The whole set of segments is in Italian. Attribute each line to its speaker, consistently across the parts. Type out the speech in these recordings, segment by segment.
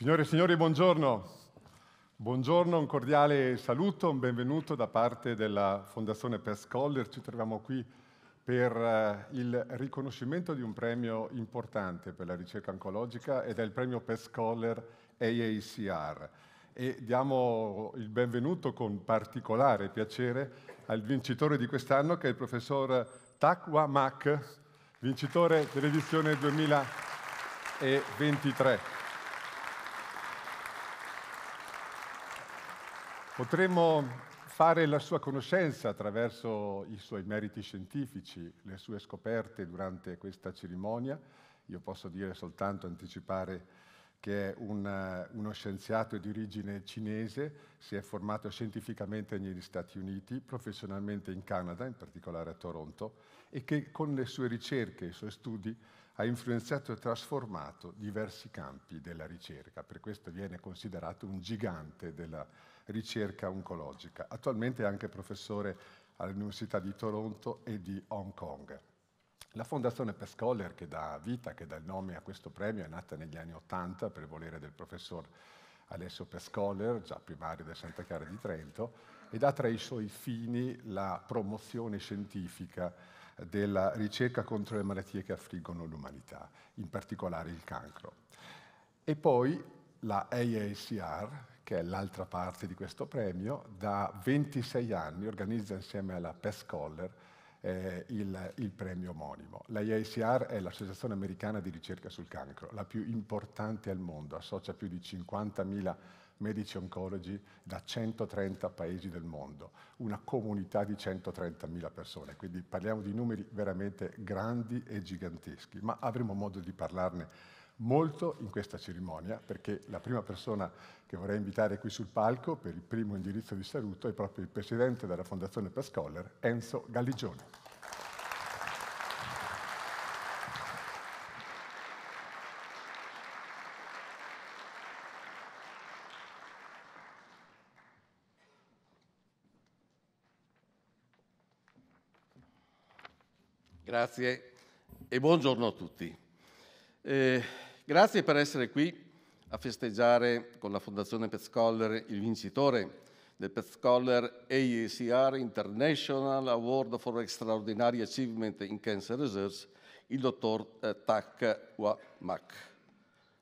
Speaker 1: Signore e signori, buongiorno. Buongiorno, un cordiale saluto, un benvenuto da parte della Fondazione Per Scholler. Ci troviamo qui per eh, il riconoscimento di un premio importante per la ricerca oncologica ed è il premio Per Scholler AACR. E diamo il benvenuto con particolare piacere al vincitore di quest'anno che è il professor Takwa Mak, vincitore dell'edizione 2023. Potremmo fare la sua conoscenza attraverso i suoi meriti scientifici, le sue scoperte durante questa cerimonia. Io posso dire soltanto, anticipare che è un, uno scienziato di origine cinese, si è formato scientificamente negli Stati Uniti, professionalmente in Canada, in particolare a Toronto, e che con le sue ricerche e i suoi studi ha influenzato e trasformato diversi campi della ricerca. Per questo viene considerato un gigante della ricerca ricerca oncologica. Attualmente è anche professore all'Università di Toronto e di Hong Kong. La Fondazione per Scholar, che dà vita, che dà il nome a questo premio, è nata negli anni Ottanta per volere del professor Alessio Pescoller, già primario del Santa Chiara di Trento, ed ha tra i suoi fini la promozione scientifica della ricerca contro le malattie che affliggono l'umanità, in particolare il cancro. E poi la AACR, che è l'altra parte di questo premio, da 26 anni organizza insieme alla Pest Scholar eh, il, il, premio omonimo. La è l'Associazione Americana di Ricerca sul Cancro, la più importante al mondo, associa più di 50.000 medici oncologi da 130 paesi del mondo, una comunità di 130.000 persone, quindi parliamo di numeri veramente grandi e giganteschi, ma avremo modo di parlarne molto in questa cerimonia perché la prima persona che vorrei invitare qui sul palco per il primo indirizzo di saluto è proprio il presidente della Fondazione Per Scholar, Enzo Galligione.
Speaker 2: Grazie e buongiorno a tutti. Eh, grazie per essere qui a festeggiare con la Fondazione Pezcoller il vincitore del Pezcoller AACR International Award for Extraordinary Achievement in Cancer Research, il dottor eh, Tak Wamak.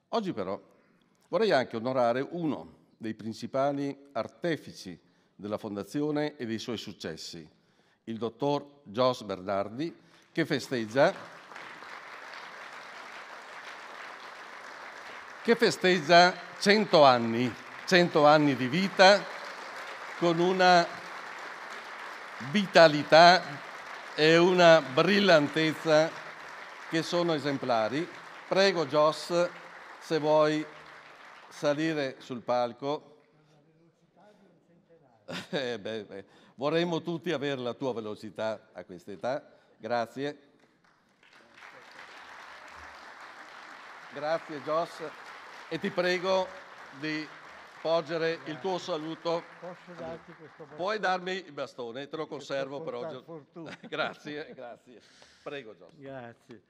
Speaker 2: Oggi però vorrei anche onorare uno dei principali artefici della Fondazione e dei suoi successi, il dottor Jos Bernardi, che festeggia che festeggia 100 anni, 100 anni di vita con una vitalità e una brillantezza che sono esemplari. Prego Joss se vuoi salire sul palco. Eh beh, beh. Vorremmo tutti avere la tua velocità a quest'età. Grazie. Grazie Joss e ti prego di porgere il tuo saluto. Puoi darmi il bastone, te lo conservo per oggi. grazie, grazie. Prego Giorgio. Grazie.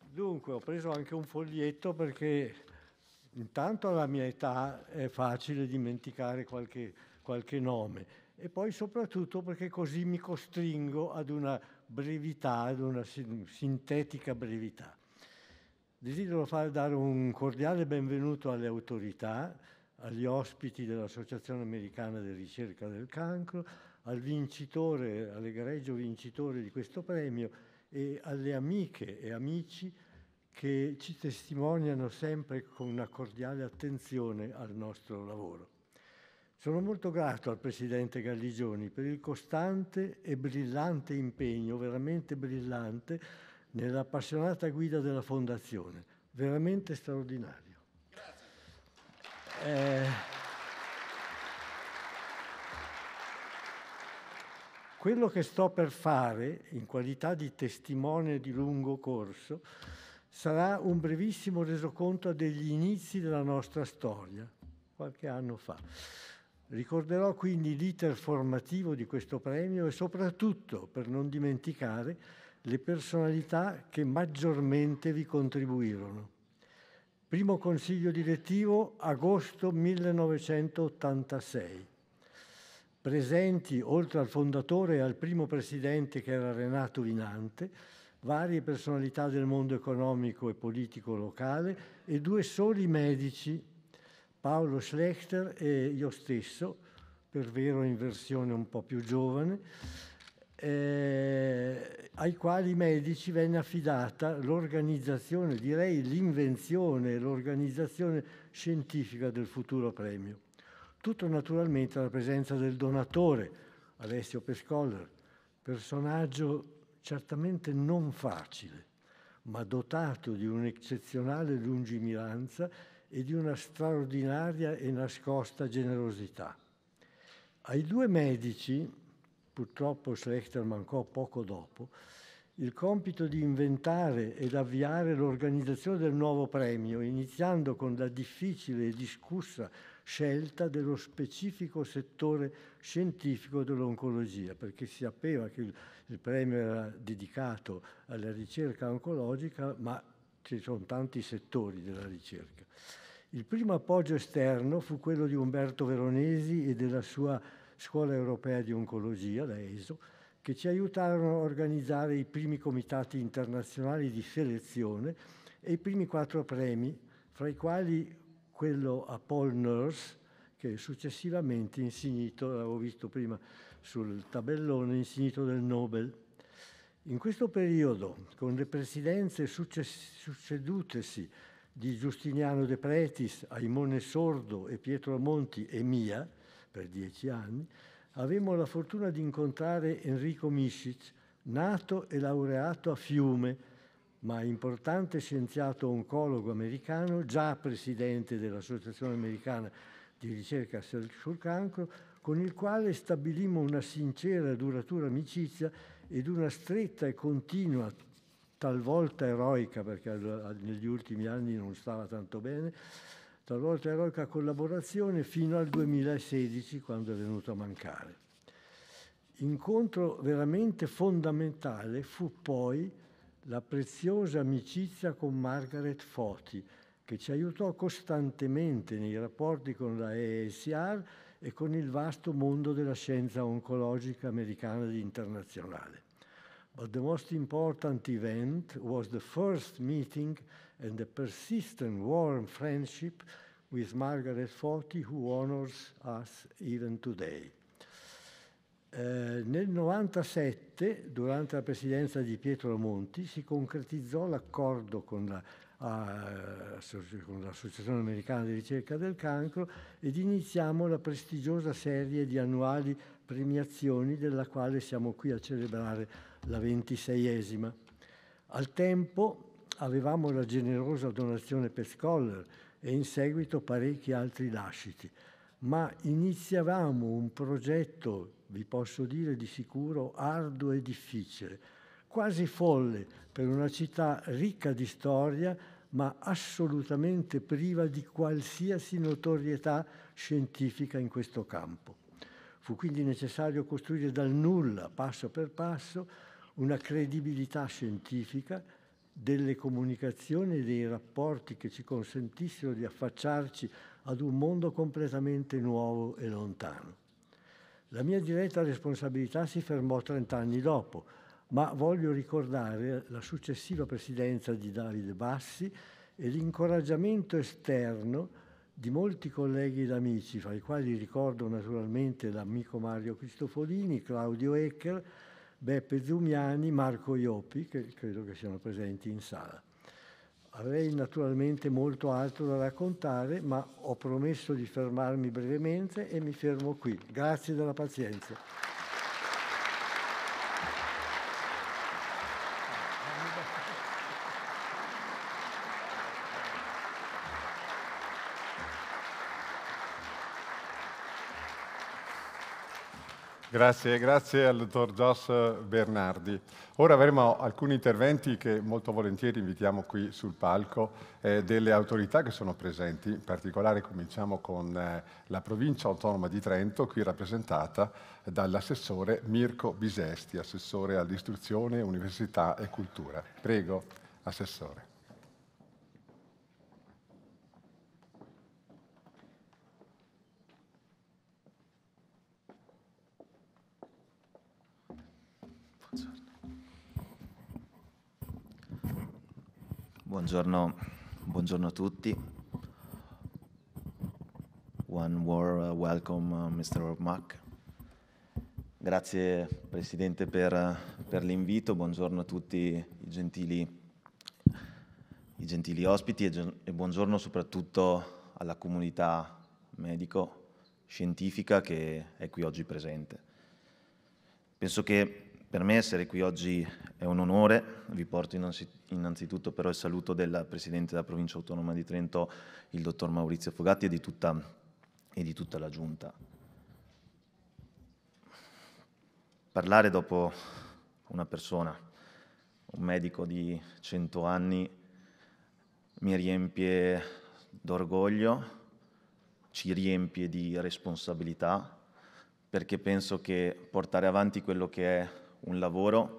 Speaker 3: Dunque, ho preso anche un foglietto perché intanto alla mia età è facile dimenticare qualche, qualche nome e poi soprattutto perché così mi costringo ad una brevità, ad una sintetica brevità. Desidero far dare un cordiale benvenuto alle autorità, agli ospiti dell'Associazione Americana di Ricerca del Cancro, al vincitore, all'egregio vincitore di questo premio e alle amiche e amici che ci testimoniano sempre con una cordiale attenzione al nostro lavoro. Sono molto grato al Presidente Galligioni per il costante e brillante impegno, veramente brillante, nell'appassionata guida della Fondazione, veramente straordinario. Eh, quello che sto per fare, in qualità di testimone di lungo corso, sarà un brevissimo resoconto degli inizi della nostra storia, qualche anno fa. Ricorderò quindi l'iter formativo di questo premio e soprattutto, per non dimenticare, le personalità che maggiormente vi contribuirono. Primo consiglio direttivo agosto 1986. Presenti, oltre al fondatore e al primo presidente che era Renato Vinante, varie personalità del mondo economico e politico locale e due soli medici, Paolo Schlechter e io stesso, per vero in versione un po' più giovane, eh, ai quali medici venne affidata l'organizzazione, direi l'invenzione, l'organizzazione scientifica del futuro premio. Tutto naturalmente alla presenza del donatore, Alessio Pescoller, personaggio certamente non facile, ma dotato di un'eccezionale lungimiranza e di una straordinaria e nascosta generosità. Ai due medici purtroppo Schlechter mancò poco dopo, il compito di inventare ed avviare l'organizzazione del nuovo premio, iniziando con la difficile e discussa scelta dello specifico settore scientifico dell'oncologia, perché si sapeva che il premio era dedicato alla ricerca oncologica, ma ci sono tanti settori della ricerca. Il primo appoggio esterno fu quello di Umberto Veronesi e della sua Scuola Europea di Oncologia, la ESO, che ci aiutarono a organizzare i primi comitati internazionali di selezione e i primi quattro premi, fra i quali quello a Paul Nurse, che successivamente insignito, l'avevo visto prima sul tabellone, insignito del Nobel. In questo periodo, con le presidenze success- succedutesi di Giustiniano De Pretis, Aimone Sordo e Pietro Monti e mia, per dieci anni, avemmo la fortuna di incontrare Enrico Miscic, nato e laureato a Fiume, ma importante scienziato oncologo americano, già presidente dell'Associazione Americana di Ricerca sul Cancro, con il quale stabilimmo una sincera e duratura amicizia ed una stretta e continua, talvolta eroica, perché negli ultimi anni non stava tanto bene, talvolta eroica collaborazione fino al 2016 quando è venuto a mancare. Incontro veramente fondamentale fu poi la preziosa amicizia con Margaret Foti, che ci aiutò costantemente nei rapporti con la ESR e con il vasto mondo della scienza oncologica americana ed internazionale. But the most important event was the first meeting and a persistent warm friendship with Margaret Forti, who honors us even today. Eh, nel 1997, durante la presidenza di Pietro Monti, si concretizzò l'accordo con, la, a, con l'Associazione Americana di Ricerca del Cancro ed iniziamo la prestigiosa serie di annuali premiazioni della quale siamo qui a celebrare la ventiseiesima. Al tempo avevamo la generosa donazione per Pescoller e in seguito parecchi altri lasciti, ma iniziavamo un progetto, vi posso dire di sicuro, arduo e difficile, quasi folle per una città ricca di storia, ma assolutamente priva di qualsiasi notorietà scientifica in questo campo. Fu quindi necessario costruire dal nulla, passo per passo, una credibilità scientifica delle comunicazioni e dei rapporti che ci consentissero di affacciarci ad un mondo completamente nuovo e lontano. La mia diretta responsabilità si fermò 30 anni dopo, ma voglio ricordare la successiva presidenza di Davide Bassi e l'incoraggiamento esterno di molti colleghi ed amici, fra i quali ricordo naturalmente l'amico Mario Cristofolini, Claudio Ecker, Beppe Zumiani, Marco Iopi, che credo che siano presenti in sala. Avrei naturalmente molto altro da raccontare, ma ho promesso di fermarmi brevemente e mi fermo qui. Grazie della pazienza.
Speaker 1: Grazie, grazie al dottor Joss Bernardi. Ora avremo alcuni interventi che molto volentieri invitiamo qui sul palco eh, delle autorità che sono presenti, in particolare cominciamo con eh, la provincia autonoma di Trento, qui rappresentata dall'assessore Mirko Bisesti, assessore all'istruzione, università e cultura. Prego, assessore.
Speaker 4: Buongiorno, buongiorno, a tutti. One more uh, welcome, uh, Mr. Mack. Grazie Presidente per, uh, per l'invito, buongiorno a tutti i gentili, i gentili ospiti e, e, buongiorno soprattutto alla comunità medico-scientifica che è qui oggi presente. Penso che per me essere qui oggi è un onore, vi porto innanzitutto però il saluto del Presidente della Provincia Autonoma di Trento, il Dottor Maurizio Fogatti e di tutta, e di tutta la Giunta. Parlare dopo una persona, un medico di 100 anni, mi riempie d'orgoglio, ci riempie di responsabilità, perché penso che portare avanti quello che è un lavoro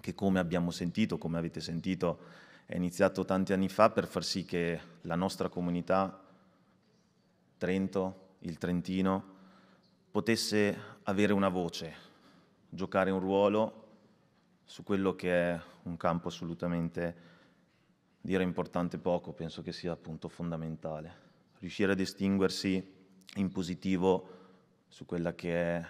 Speaker 4: che come abbiamo sentito, come avete sentito, è iniziato tanti anni fa per far sì che la nostra comunità, Trento, il Trentino, potesse avere una voce, giocare un ruolo su quello che è un campo assolutamente, dire importante poco, penso che sia appunto fondamentale. Riuscire a distinguersi in positivo su quella che è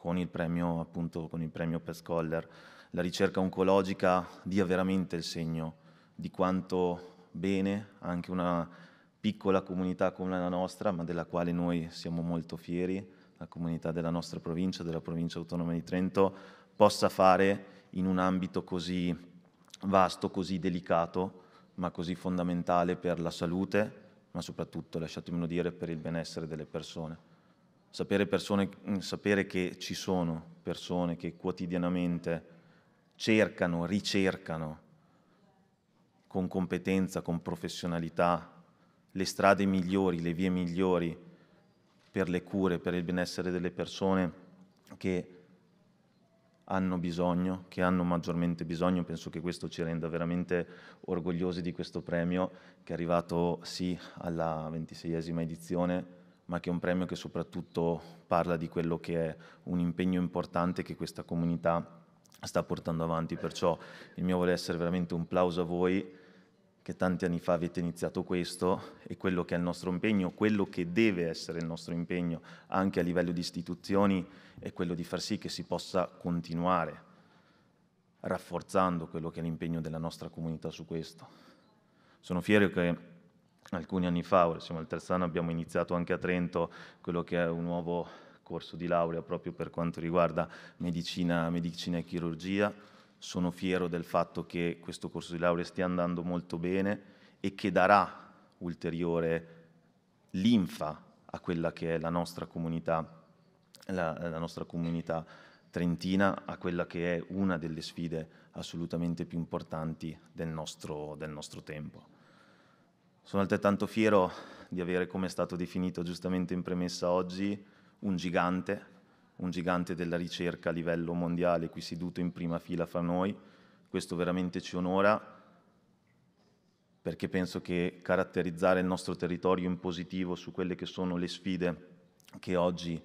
Speaker 4: con il premio, appunto, con il premio per Scholler. La ricerca oncologica dia veramente il segno di quanto bene anche una piccola comunità come la nostra, ma della quale noi siamo molto fieri, la comunità della nostra provincia, della provincia autonoma di Trento, possa fare in un ambito così vasto, così delicato, ma così fondamentale per la salute, ma soprattutto, lasciatemelo dire, per il benessere delle persone sapere, persone, mm, sapere che ci sono persone che quotidianamente cercano, ricercano con competenza, con professionalità, le strade migliori, le vie migliori per le cure, per il benessere delle persone che hanno bisogno, che hanno maggiormente bisogno. Penso che questo ci renda veramente orgogliosi di questo premio che è arrivato sì alla ventiseiesima edizione, ma che è un premio che soprattutto parla di quello che è un impegno importante che questa comunità sta portando avanti. Perciò il mio vuole essere veramente un plauso a voi che tanti anni fa avete iniziato questo e quello che è il nostro impegno, quello che deve essere il nostro impegno anche a livello di istituzioni è quello di far sì che si possa continuare rafforzando quello che è l'impegno della nostra comunità su questo. Sono fiero che alcuni anni fa, siamo al anno, abbiamo iniziato anche a Trento quello che è un nuovo corso di laurea proprio per quanto riguarda medicina, medicina e chirurgia. Sono fiero del fatto che questo corso di laurea stia andando molto bene e che darà ulteriore linfa a quella che è la nostra comunità, la, la nostra comunità trentina, a quella che è una delle sfide assolutamente più importanti del nostro, del nostro tempo. Sono altrettanto fiero di avere, come è stato definito giustamente in premessa oggi, un gigante, un gigante della ricerca a livello mondiale qui seduto in prima fila fra noi. Questo veramente ci onora perché penso che caratterizzare il nostro territorio in positivo su quelle che sono le sfide che oggi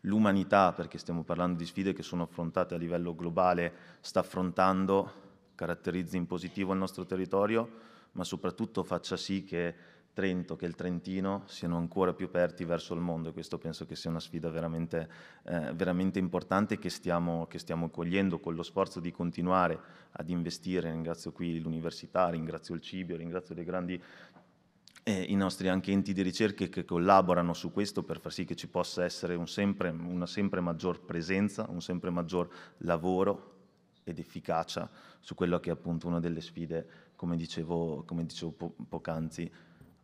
Speaker 4: l'umanità, perché stiamo parlando di sfide che sono affrontate a livello globale, sta affrontando, caratterizzi in positivo il nostro territorio, ma soprattutto faccia sì che Trento, che il Trentino, siano ancora più aperti verso il mondo e questo penso che sia una sfida veramente, eh, veramente importante che stiamo, che stiamo cogliendo con lo sforzo di continuare ad investire. Ringrazio qui l'università, ringrazio il Cibio, ringrazio le grandi eh, i nostri anche enti di ricerca che collaborano su questo per far sì che ci possa essere un sempre, una sempre maggior presenza, un sempre maggior lavoro ed efficacia su quello che è appunto una delle sfide, come dicevo, come dicevo po- poc'anzi,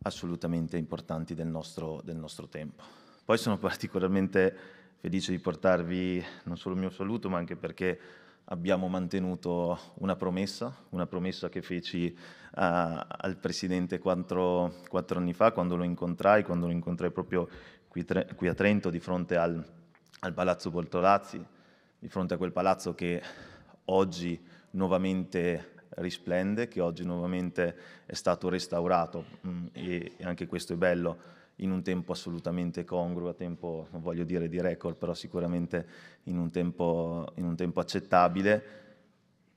Speaker 4: assolutamente importanti del nostro, del nostro tempo. Poi sono particolarmente felice di portarvi non solo il mio saluto, ma anche perché abbiamo mantenuto una promessa, una promessa che feci uh, al Presidente quattro, quattro, anni fa quando lo incontrai, quando lo incontrai proprio qui, tre, qui a Trento di fronte al, al Palazzo Boltolazzi, di fronte a quel palazzo che oggi nuovamente risplende, che oggi nuovamente è stato restaurato mm, e anche questo è bello in un tempo assolutamente congruo, a tempo non voglio dire di record, però sicuramente in un tempo, in un tempo accettabile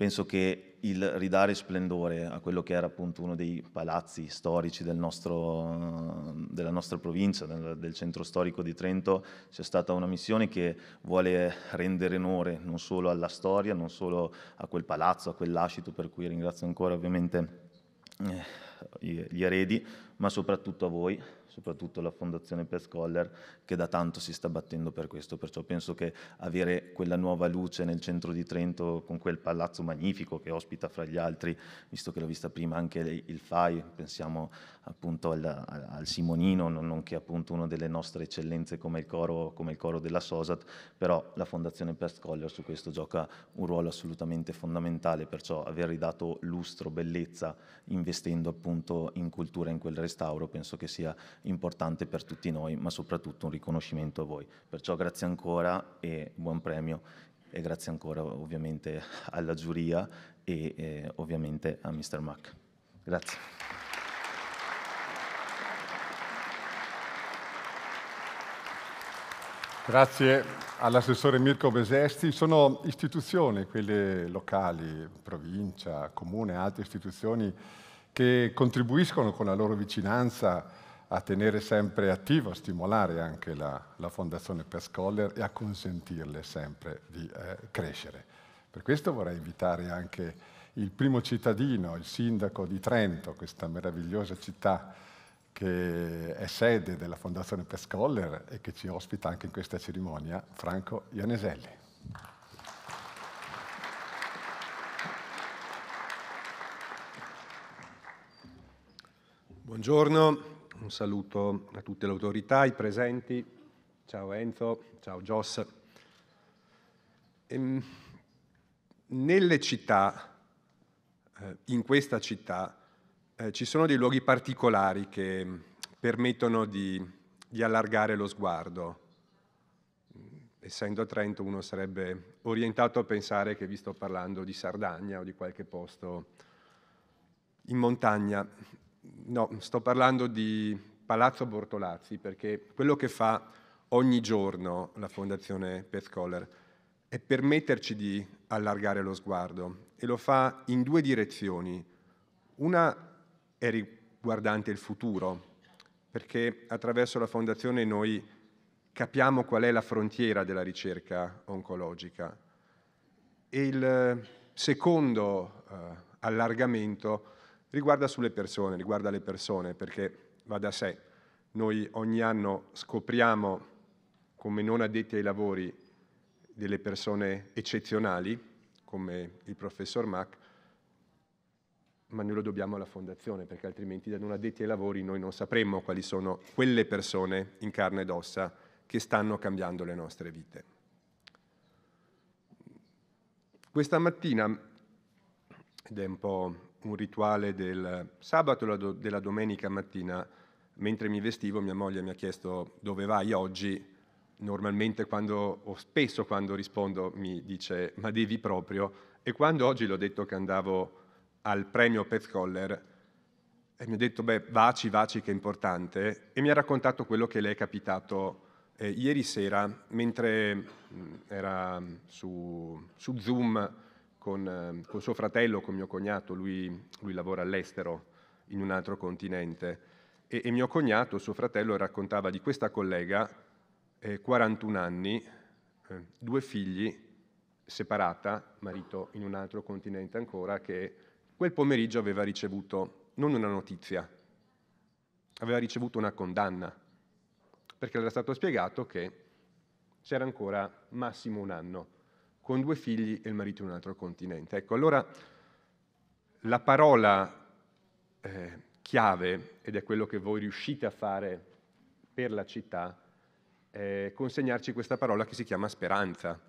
Speaker 4: penso che il ridare splendore a quello che era appunto uno dei palazzi storici del nostro, della nostra provincia, del, del, centro storico di Trento, sia stata una missione che vuole rendere onore non solo alla storia, non solo a quel palazzo, a quell'ascito, per cui ringrazio ancora ovviamente eh, gli eredi, ma soprattutto a voi soprattutto la Fondazione Per Scholler che da tanto si sta battendo per questo. Perciò penso che avere quella nuova luce nel centro di Trento, con quel palazzo magnifico che ospita fra gli altri, visto che l'ho vista prima anche il FAI, pensiamo appunto al, al Simonino, nonché appunto una delle nostre eccellenze come il coro, come il coro della SOSAT, però la Fondazione Per Scholler su questo gioca un ruolo assolutamente fondamentale, perciò aver ridato lustro, bellezza, investendo appunto in cultura, in quel restauro, penso che sia importante per tutti noi, ma soprattutto un riconoscimento a voi. Perciò grazie ancora e buon premio e grazie ancora ovviamente alla giuria e eh, ovviamente a Mr. Mack. Grazie.
Speaker 1: Grazie all'assessore Mirko Besesti. Sono istituzioni, quelle locali, provincia, comune, altre istituzioni che contribuiscono con la loro vicinanza a tenere sempre attiva, a stimolare anche la, la Fondazione per Scholar e a consentirle sempre di eh, crescere. Per questo vorrei invitare anche il primo cittadino, il sindaco di Trento, questa meravigliosa città che è sede della Fondazione per Scholar e che ci ospita anche in questa cerimonia, Franco Ianeselli.
Speaker 5: Buongiorno, un saluto a tutte le autorità, i presenti. Ciao Enzo, ciao Joss. Ehm, nelle città, eh, in questa città, eh, ci sono dei luoghi particolari che permettono di, di allargare lo sguardo. Mm, essendo a Trento uno sarebbe orientato a pensare che vi sto parlando di Sardegna o di qualche posto in montagna no, sto parlando di Palazzo Bortolazzi perché quello che fa ogni giorno la Fondazione Pescoller è permetterci di allargare lo sguardo e lo fa in due direzioni. Una è riguardante il futuro, perché attraverso la Fondazione noi capiamo qual è la frontiera della ricerca oncologica. E il secondo eh, allargamento Riguarda sulle persone, riguarda le persone perché va da sé. Noi ogni anno scopriamo come non addetti ai lavori delle persone eccezionali, come il professor Mack, ma noi lo dobbiamo alla Fondazione, perché altrimenti da non addetti ai lavori noi non sapremmo quali sono quelle persone in carne ed ossa che stanno cambiando le nostre vite. Questa mattina, ed è un po' un rituale del sabato e della domenica mattina, mentre mi vestivo, mia moglie mi ha chiesto dove vai oggi. Normalmente quando, o spesso quando rispondo, mi dice ma devi proprio. E quando oggi l'ho detto che andavo al premio Pet e mi ha detto, beh, vaci, vaci, che è importante, e mi ha raccontato quello che le è capitato eh, ieri sera, mentre mh, mm, era su, su Zoom con, ehm, con suo fratello, con mio cognato, lui, lui lavora all'estero in un altro continente, e, e, mio cognato, suo fratello, raccontava di questa collega, eh, 41 anni, eh, due figli, separata, marito in un altro continente ancora, che quel pomeriggio aveva ricevuto non una notizia, aveva ricevuto una condanna, perché era stato spiegato che c'era ancora massimo un anno con due figli e il marito in un altro continente. Ecco, allora la parola eh, chiave, ed è quello che voi riuscite a fare per la città, è consegnarci questa parola che si chiama speranza,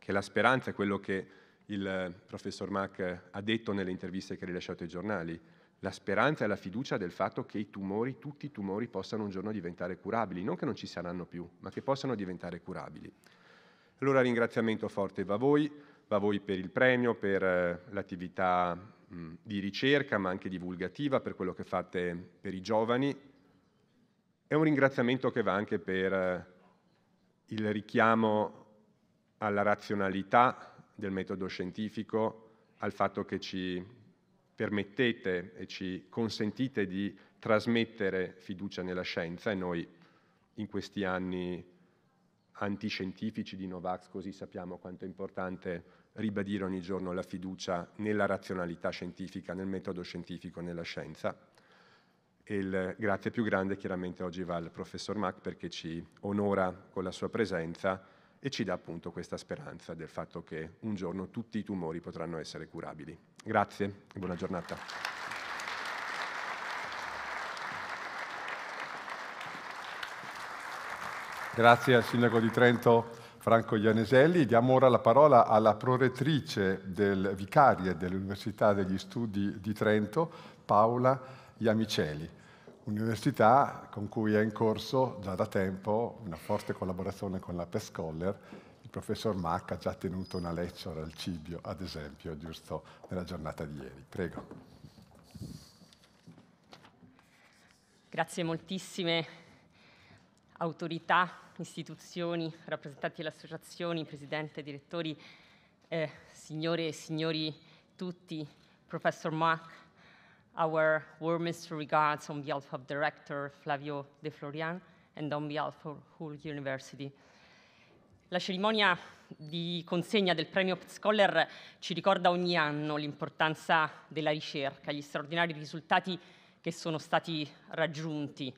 Speaker 5: che la speranza è quello che il eh, professor Mack ha detto nelle interviste che ha rilasciato ai giornali. La speranza e la fiducia del fatto che i tumori, tutti i tumori, possano un giorno diventare curabili, non che non ci saranno più, ma che possano diventare curabili. Allora ringraziamento forte va a voi, va a voi per il premio, per eh, l'attività di ricerca ma anche divulgativa, per quello che fate per i giovani. È un ringraziamento che va anche per eh, il richiamo alla razionalità del metodo scientifico, al fatto che ci permettete e ci consentite di trasmettere fiducia nella scienza e noi in questi anni antiscientifici di Novax, così sappiamo quanto è importante ribadire ogni giorno la fiducia nella razionalità scientifica, nel metodo scientifico, nella scienza. E il grazie più grande chiaramente oggi va al professor Mack perché ci onora con la sua presenza e ci dà appunto questa speranza del fatto che un giorno tutti i tumori potranno essere curabili. Grazie e buona giornata.
Speaker 1: Grazie al Sindaco di Trento Franco Ianeselli. Diamo ora la parola alla prorettrice del Vicarie dell'Università degli Studi di Trento, Paola Iamiceli. Università con cui è in corso già da tempo una forte collaborazione con la Pescoller. Il professor Mac ha già tenuto una lecture al Cibio, ad esempio, giusto nella giornata di ieri. Prego.
Speaker 6: Grazie moltissime autorità istituzioni, rappresentanti delle associazioni, presidente, direttori, eh, signore e signori tutti, Professor Mack, our warmest regards on behalf of Director Flavio De Florian and on behalf of Hull University. La cerimonia di consegna del premio Scholar ci ricorda ogni anno l'importanza della ricerca, gli straordinari risultati che sono stati raggiunti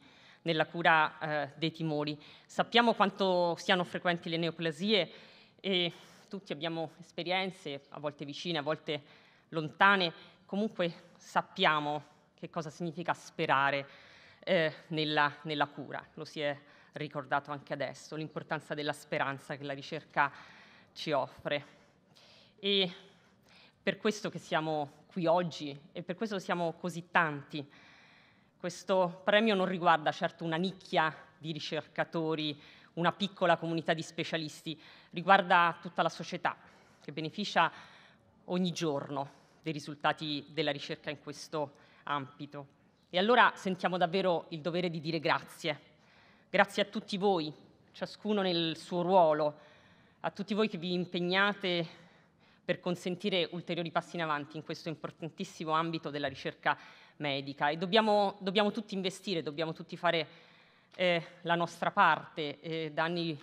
Speaker 6: nella cura eh, dei timori. Sappiamo quanto siano frequenti le neoplasie e tutti abbiamo esperienze, a volte vicine, a volte lontane, comunque sappiamo che cosa significa sperare eh, nella, nella, cura. Lo si è ricordato anche adesso, l'importanza della speranza che la ricerca ci offre. E per questo che siamo qui oggi e per questo siamo così tanti questo premio non riguarda certo una nicchia di ricercatori, una piccola comunità di specialisti, riguarda tutta la società che beneficia ogni giorno dei risultati della ricerca in questo ambito. E allora sentiamo davvero il dovere di dire grazie. Grazie a tutti voi, ciascuno nel suo ruolo, a tutti voi che vi impegnate per consentire ulteriori passi in avanti in questo importantissimo ambito della ricerca medica e dobbiamo, dobbiamo tutti investire, dobbiamo tutti fare eh, la nostra parte. Eh, da anni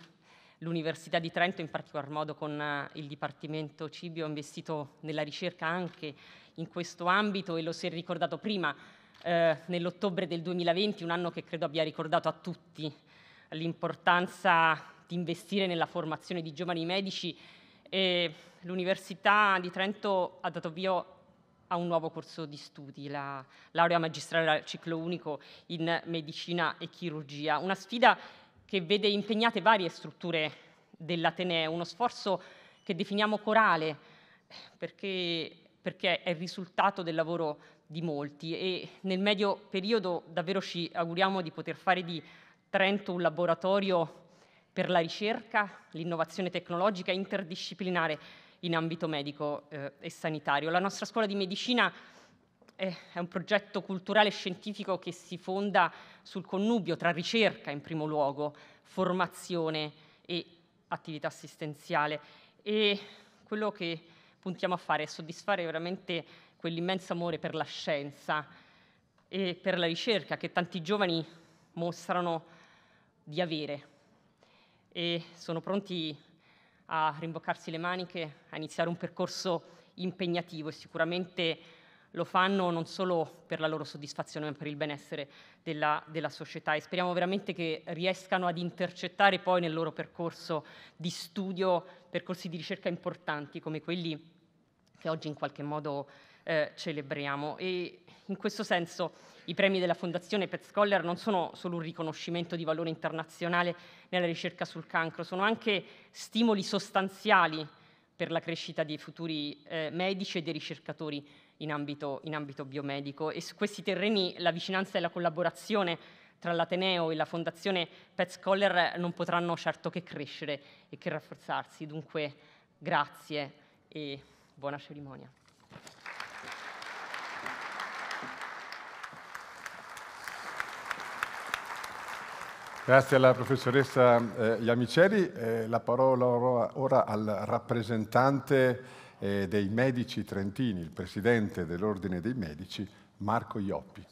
Speaker 6: l'Università di Trento, in particolar modo con eh, il Dipartimento Cibio, ha investito nella ricerca anche in questo ambito e lo si è ricordato prima, eh, nell'ottobre del 2020, un anno che credo abbia ricordato a tutti l'importanza di investire nella formazione di giovani medici. l'Università di Trento ha dato avvio a un nuovo corso di studi, la laurea magistrale al ciclo unico in medicina e chirurgia. Una sfida che vede impegnate varie strutture dell'Ateneo, uno sforzo che definiamo corale perché, perché è il risultato del lavoro di molti e nel medio periodo davvero ci auguriamo di poter fare di Trento un laboratorio per la ricerca, l'innovazione tecnologica interdisciplinare in ambito medico eh, e sanitario. La nostra scuola di medicina eh, è un progetto culturale e scientifico che si fonda sul connubio tra ricerca in primo luogo, formazione e attività assistenziale e quello che puntiamo a fare è soddisfare veramente quell'immenso amore per la scienza e per la ricerca che tanti giovani mostrano di avere e sono pronti a rimboccarsi le maniche, a iniziare un percorso impegnativo e sicuramente lo fanno non solo per la loro soddisfazione, ma per il benessere della, della, società e speriamo veramente che riescano ad intercettare poi nel loro percorso di studio percorsi di ricerca importanti come quelli che oggi in qualche modo eh, celebriamo. E in questo senso i premi della Fondazione Pet Scholar non sono solo un riconoscimento di valore internazionale nella ricerca sul cancro, sono anche stimoli sostanziali per la crescita dei futuri eh, medici e dei ricercatori in ambito, in ambito biomedico e su questi terreni la vicinanza e la collaborazione tra l'Ateneo e la Fondazione Pet Scholar non potranno certo che crescere e che rafforzarsi. Dunque grazie e buona cerimonia.
Speaker 1: Grazie alla professoressa eh, Iamiceri. Eh, la parola ora, al rappresentante eh, dei medici trentini, il presidente dell'Ordine dei Medici, Marco Ioppi.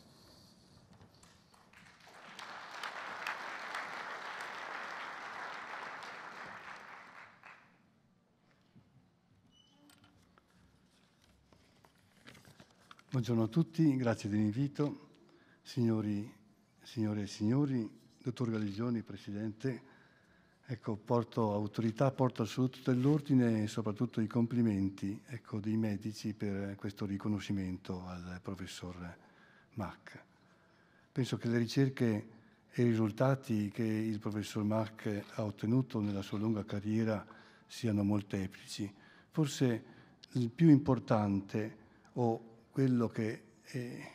Speaker 7: Buongiorno a tutti, grazie dell'invito. Signori, signore e signori, dottor Galigioni, Presidente. Ecco, porto autorità, porto su tutto l'ordine e soprattutto i complimenti ecco, dei medici per questo riconoscimento al professor Mack. Penso che le ricerche e i risultati che il professor Mack ha ottenuto nella sua lunga carriera siano molteplici. Forse il più importante o quello che eh,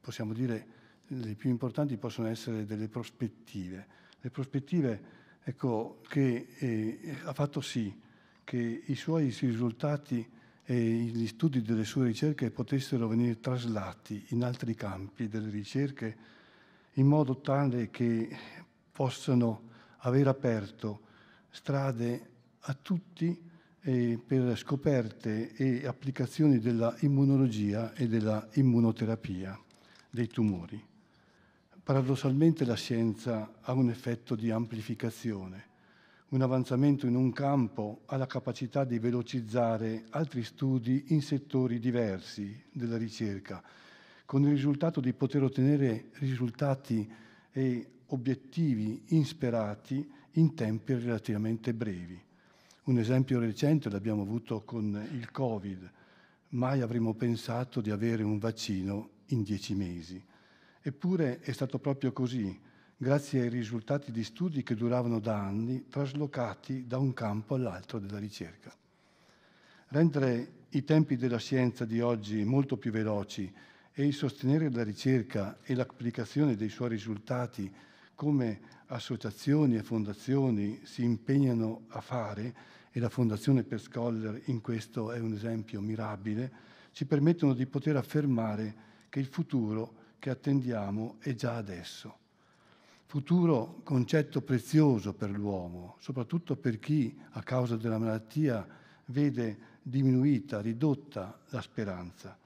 Speaker 7: possiamo dire le più importanti possono essere delle prospettive. Le prospettive ecco, che eh, ha fatto sì che i suoi risultati e gli studi delle sue ricerche potessero venire traslati in altri campi delle ricerche in modo tale che possano aver aperto strade a tutti eh, per scoperte e applicazioni della immunologia e della immunoterapia dei tumori. Paradossalmente la scienza ha un effetto di amplificazione. Un avanzamento in un campo ha la capacità di velocizzare altri studi in settori diversi della ricerca, con il risultato di poter ottenere risultati e obiettivi insperati in tempi relativamente brevi. Un esempio recente l'abbiamo avuto con il Covid. Mai avremmo pensato di avere un vaccino in dieci mesi. Eppure è stato proprio così, grazie ai risultati di studi che duravano da anni, traslocati da un campo all'altro della ricerca. Rendere i tempi della scienza di oggi molto più veloci e il sostenere la ricerca e l'applicazione dei suoi risultati come associazioni e fondazioni si impegnano a fare, e la Fondazione per Scholar in questo è un esempio mirabile, ci permettono di poter affermare che il futuro è che attendiamo è già adesso. Futuro concetto prezioso per l'uomo, soprattutto per chi, a causa della malattia, vede diminuita, ridotta la speranza.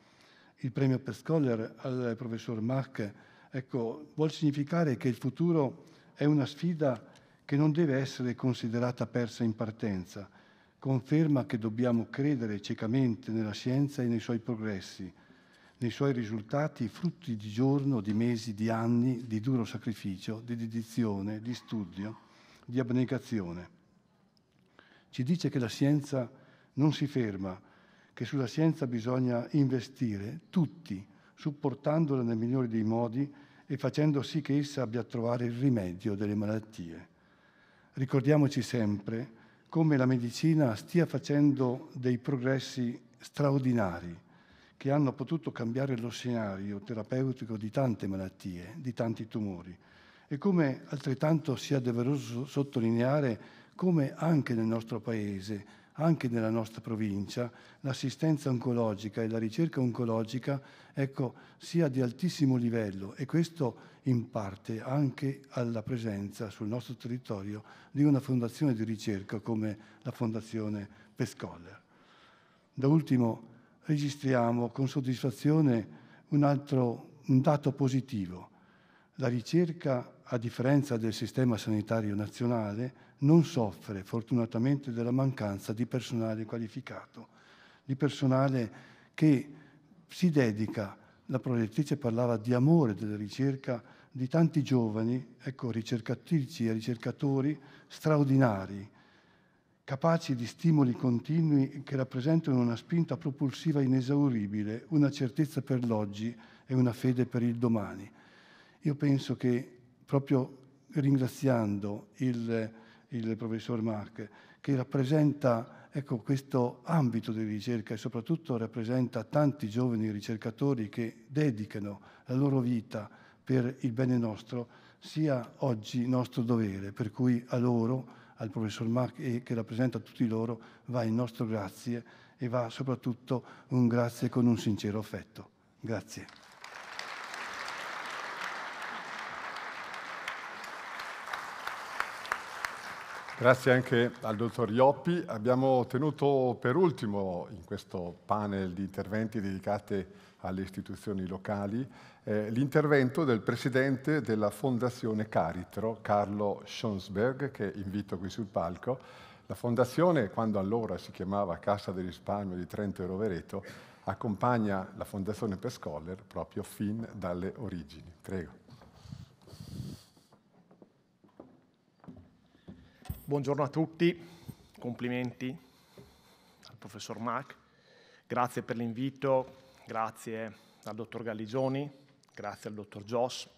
Speaker 7: Il premio per Scholler al professor Mach ecco, vuol significare che il futuro è una sfida che non deve essere considerata persa in partenza. Conferma che dobbiamo credere ciecamente nella scienza e nei suoi progressi, nei suoi risultati frutti di giorno, di mesi, di anni di duro sacrificio, di dedizione, di studio, di abnegazione. Ci dice che la scienza non si ferma, che sulla scienza bisogna investire tutti, supportandola nel migliore dei modi e facendo sì che essa abbia a trovare il rimedio delle malattie. Ricordiamoci sempre come la medicina stia facendo dei progressi straordinari che hanno potuto cambiare lo scenario terapeutico di tante malattie, di tanti tumori. E come altrettanto sia doveroso sottolineare come anche nel nostro paese, anche nella nostra provincia, l'assistenza oncologica e la ricerca oncologica ecco, sia di altissimo livello e questo in parte anche alla presenza sul nostro territorio di una fondazione di ricerca come la Fondazione Pescoller. Da ultimo registriamo con soddisfazione un altro un dato positivo. La ricerca, a differenza del sistema sanitario nazionale, non soffre fortunatamente della mancanza di personale qualificato, di personale che si dedica, la prorettrice parlava di amore della ricerca, di tanti giovani, ecco, ricercatrici e ricercatori straordinari, capaci di stimoli continui che rappresentano una spinta propulsiva inesauribile, una certezza per l'oggi e una fede per il domani. Io penso che proprio ringraziando il, il professor Mark, che rappresenta ecco, questo ambito di ricerca e soprattutto rappresenta tanti giovani ricercatori che dedicano la loro vita per il bene nostro, sia oggi nostro dovere, per cui a loro al professor Mac e che rappresenta tutti loro va il nostro grazie e va soprattutto un grazie con un sincero affetto. Grazie.
Speaker 1: Grazie anche al dottor Ioppi. Abbiamo tenuto per ultimo in questo panel di interventi dedicati alle istituzioni locali eh, l'intervento del presidente della Fondazione Caritro, Carlo Schonsberg, che invito qui sul palco. La fondazione, quando allora si chiamava Cassa del Risparmio di Trento e Rovereto, accompagna la Fondazione per Pescoller proprio fin dalle origini.
Speaker 8: Prego. Buongiorno a tutti, complimenti al professor Mac, grazie per l'invito, grazie al dottor Galligioni, grazie al dottor Joss,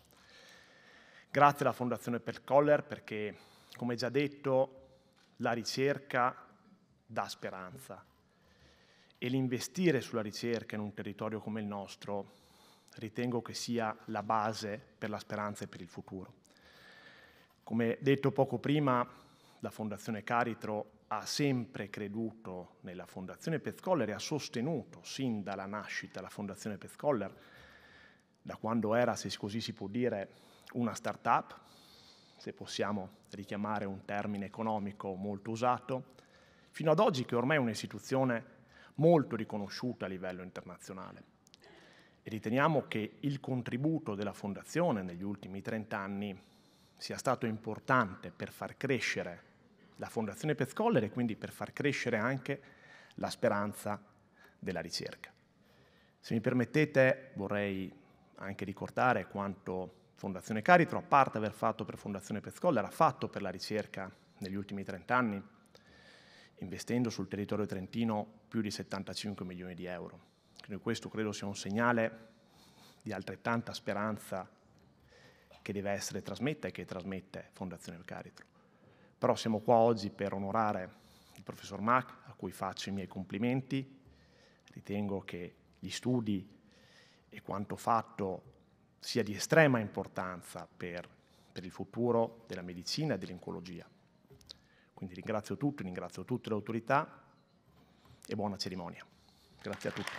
Speaker 8: grazie alla Fondazione per Coller perché, come già detto, la ricerca dà speranza e l'investire sulla ricerca in un territorio come il nostro ritengo che sia la base per la speranza e per il futuro. Come detto poco prima, la Fondazione Caritro ha sempre creduto nella Fondazione Pezcoller e ha sostenuto sin dalla nascita la Fondazione Pezcoller, da quando era, se così si può dire, una start-up, se possiamo richiamare un termine economico molto usato, fino ad oggi che ormai è un'istituzione molto riconosciuta a livello internazionale. E riteniamo che il contributo della Fondazione negli ultimi 30 anni sia stato importante per far crescere la Fondazione Pezcoller quindi per far crescere anche la speranza della ricerca. Se mi permettete vorrei anche ricordare quanto Fondazione Caritro, a parte aver fatto per Fondazione Pezcoller, ha fatto per la ricerca negli ultimi 30 anni, investendo sul territorio trentino più di 75 milioni di euro. Quindi questo credo sia un segnale di altrettanta speranza che deve essere trasmessa e che trasmette Fondazione Caritro. Però siamo qua oggi per onorare il professor Mack, a cui faccio i miei complimenti. Ritengo che gli studi e quanto fatto sia di estrema importanza per, per il futuro della medicina e dell'oncologia. Quindi ringrazio tutti, ringrazio tutte le autorità e buona cerimonia. Grazie a tutti.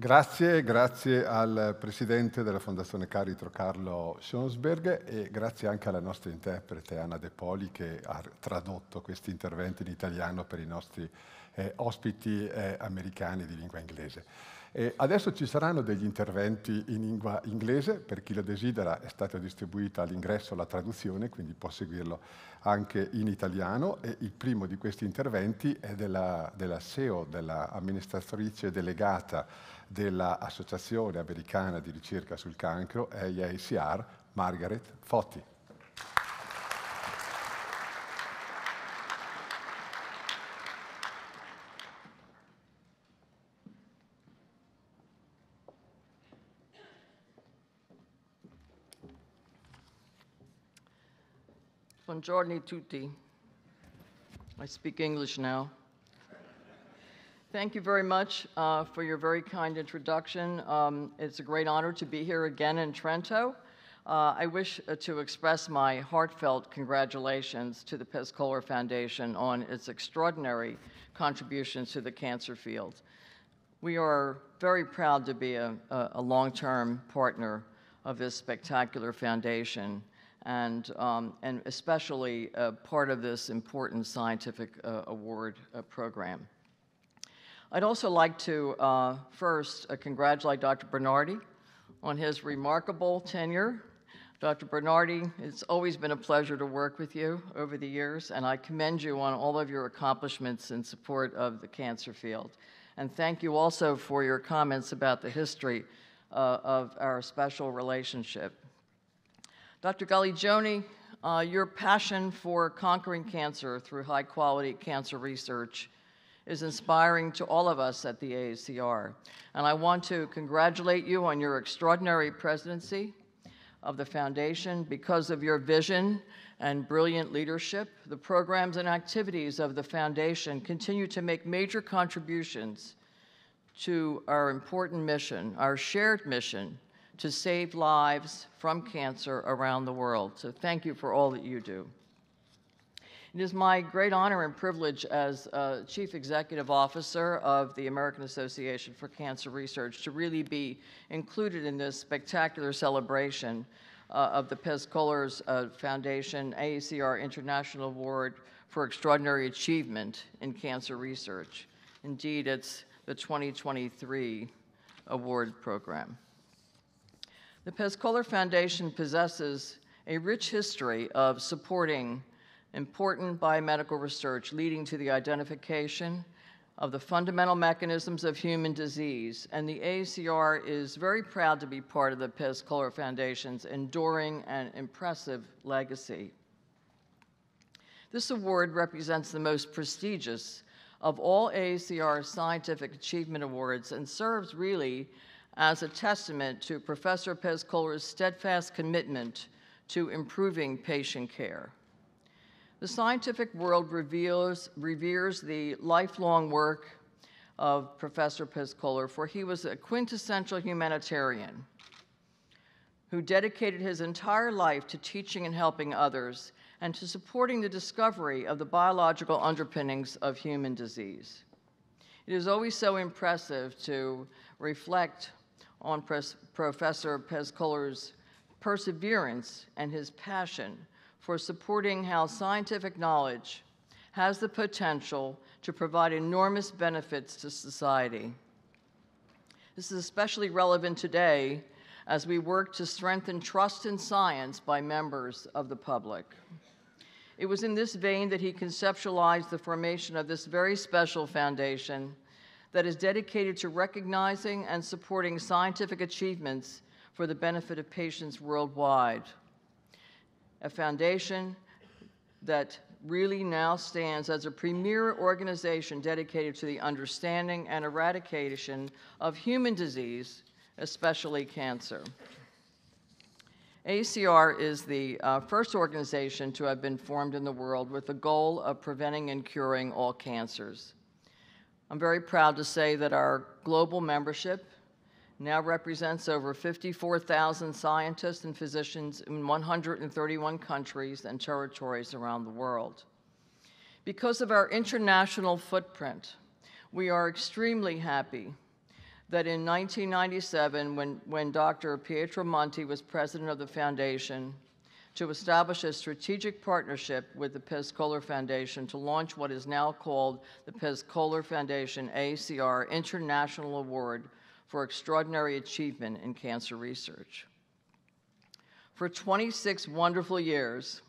Speaker 1: Grazie, grazie al presidente della Fondazione Caritro Carlo Schonsberg e grazie anche alla nostra interprete Anna De Poli che ha tradotto questi interventi in italiano per i nostri eh, ospiti eh, americani di lingua inglese. E adesso ci saranno degli interventi in lingua inglese, per chi lo desidera è stata distribuita all'ingresso la traduzione, quindi può seguirlo anche in italiano e il primo di questi interventi è della, della CEO, dell'amministratrice delegata dell'Associazione Americana di Ricerca sul Cancro, AACR, Margaret Fotti.
Speaker 9: Buongiorno a tutti. I speak English now. Thank you very much uh, for your very kind introduction. Um, it's a great honor to be here again in Trento. Uh, I wish uh, to express my heartfelt congratulations to the Pescola Foundation on its extraordinary contributions to the cancer field. We are very proud to be a, a long-term partner of this spectacular foundation and, um, and especially uh, part of this important scientific uh, award program. I'd also like to uh, first uh, congratulate Dr. Bernardi on his remarkable tenure. Dr. Bernardi, it's always been a pleasure to work with you over the years, and I commend you on all of your accomplishments in support of the cancer field. And thank you also for your comments about the history uh, of our special relationship. Dr. Gully Joni, your passion for conquering cancer through high quality cancer research is inspiring to all of us at the AACR. And I want to congratulate you on your extraordinary presidency of the foundation because of your vision and brilliant leadership. The programs and activities of the foundation continue to make major contributions to our important mission, our shared mission to save lives from cancer around the world. So thank you for all that you do. It is my great honor and privilege as uh, Chief Executive Officer of the American Association for Cancer Research to really be included in this spectacular celebration uh, of the Pez uh, Foundation AACR International Award for Extraordinary Achievement in Cancer Research. Indeed, it's the 2023 award program. The Pez Foundation possesses a rich history of supporting important biomedical research leading to the identification of the fundamental mechanisms of human disease, and the ACR is very proud to be part of the Pez Kohler Foundation's enduring and impressive legacy. This award represents the most prestigious of all ACR Scientific Achievement Awards and serves really as a testament to Professor Pez Kohler's steadfast commitment to improving patient care. The scientific world reveals, reveres the lifelong work of Professor Piscola, for he was a quintessential humanitarian who dedicated his entire life to teaching and helping others and to supporting the discovery of the biological underpinnings of human disease. It is always so impressive to reflect on Pres Professor Pescola's perseverance and his passion for supporting how scientific knowledge has the potential to provide enormous benefits to society. This is especially relevant today as we work to strengthen trust in science by members of the public. It was in this vein that he conceptualized the formation of this very special foundation that is dedicated to recognizing and supporting scientific achievements for the benefit of patients worldwide a foundation that really now stands as a premier organization dedicated to the understanding and eradication of human disease, especially cancer. ACR is the uh, first organization to have been formed in the world with the goal of preventing and curing all cancers. I'm very proud to say that our global membership now represents over 54,000 scientists and physicians in 131 countries and territories around the world. Because of our international footprint, we are extremely happy that in 1997, when, when Dr. Pietro Monti was president of the foundation, to establish a strategic partnership with the Pescole Foundation to launch what is now called the Pescole Foundation ACR International Award for extraordinary achievement in cancer research. For 26 wonderful years,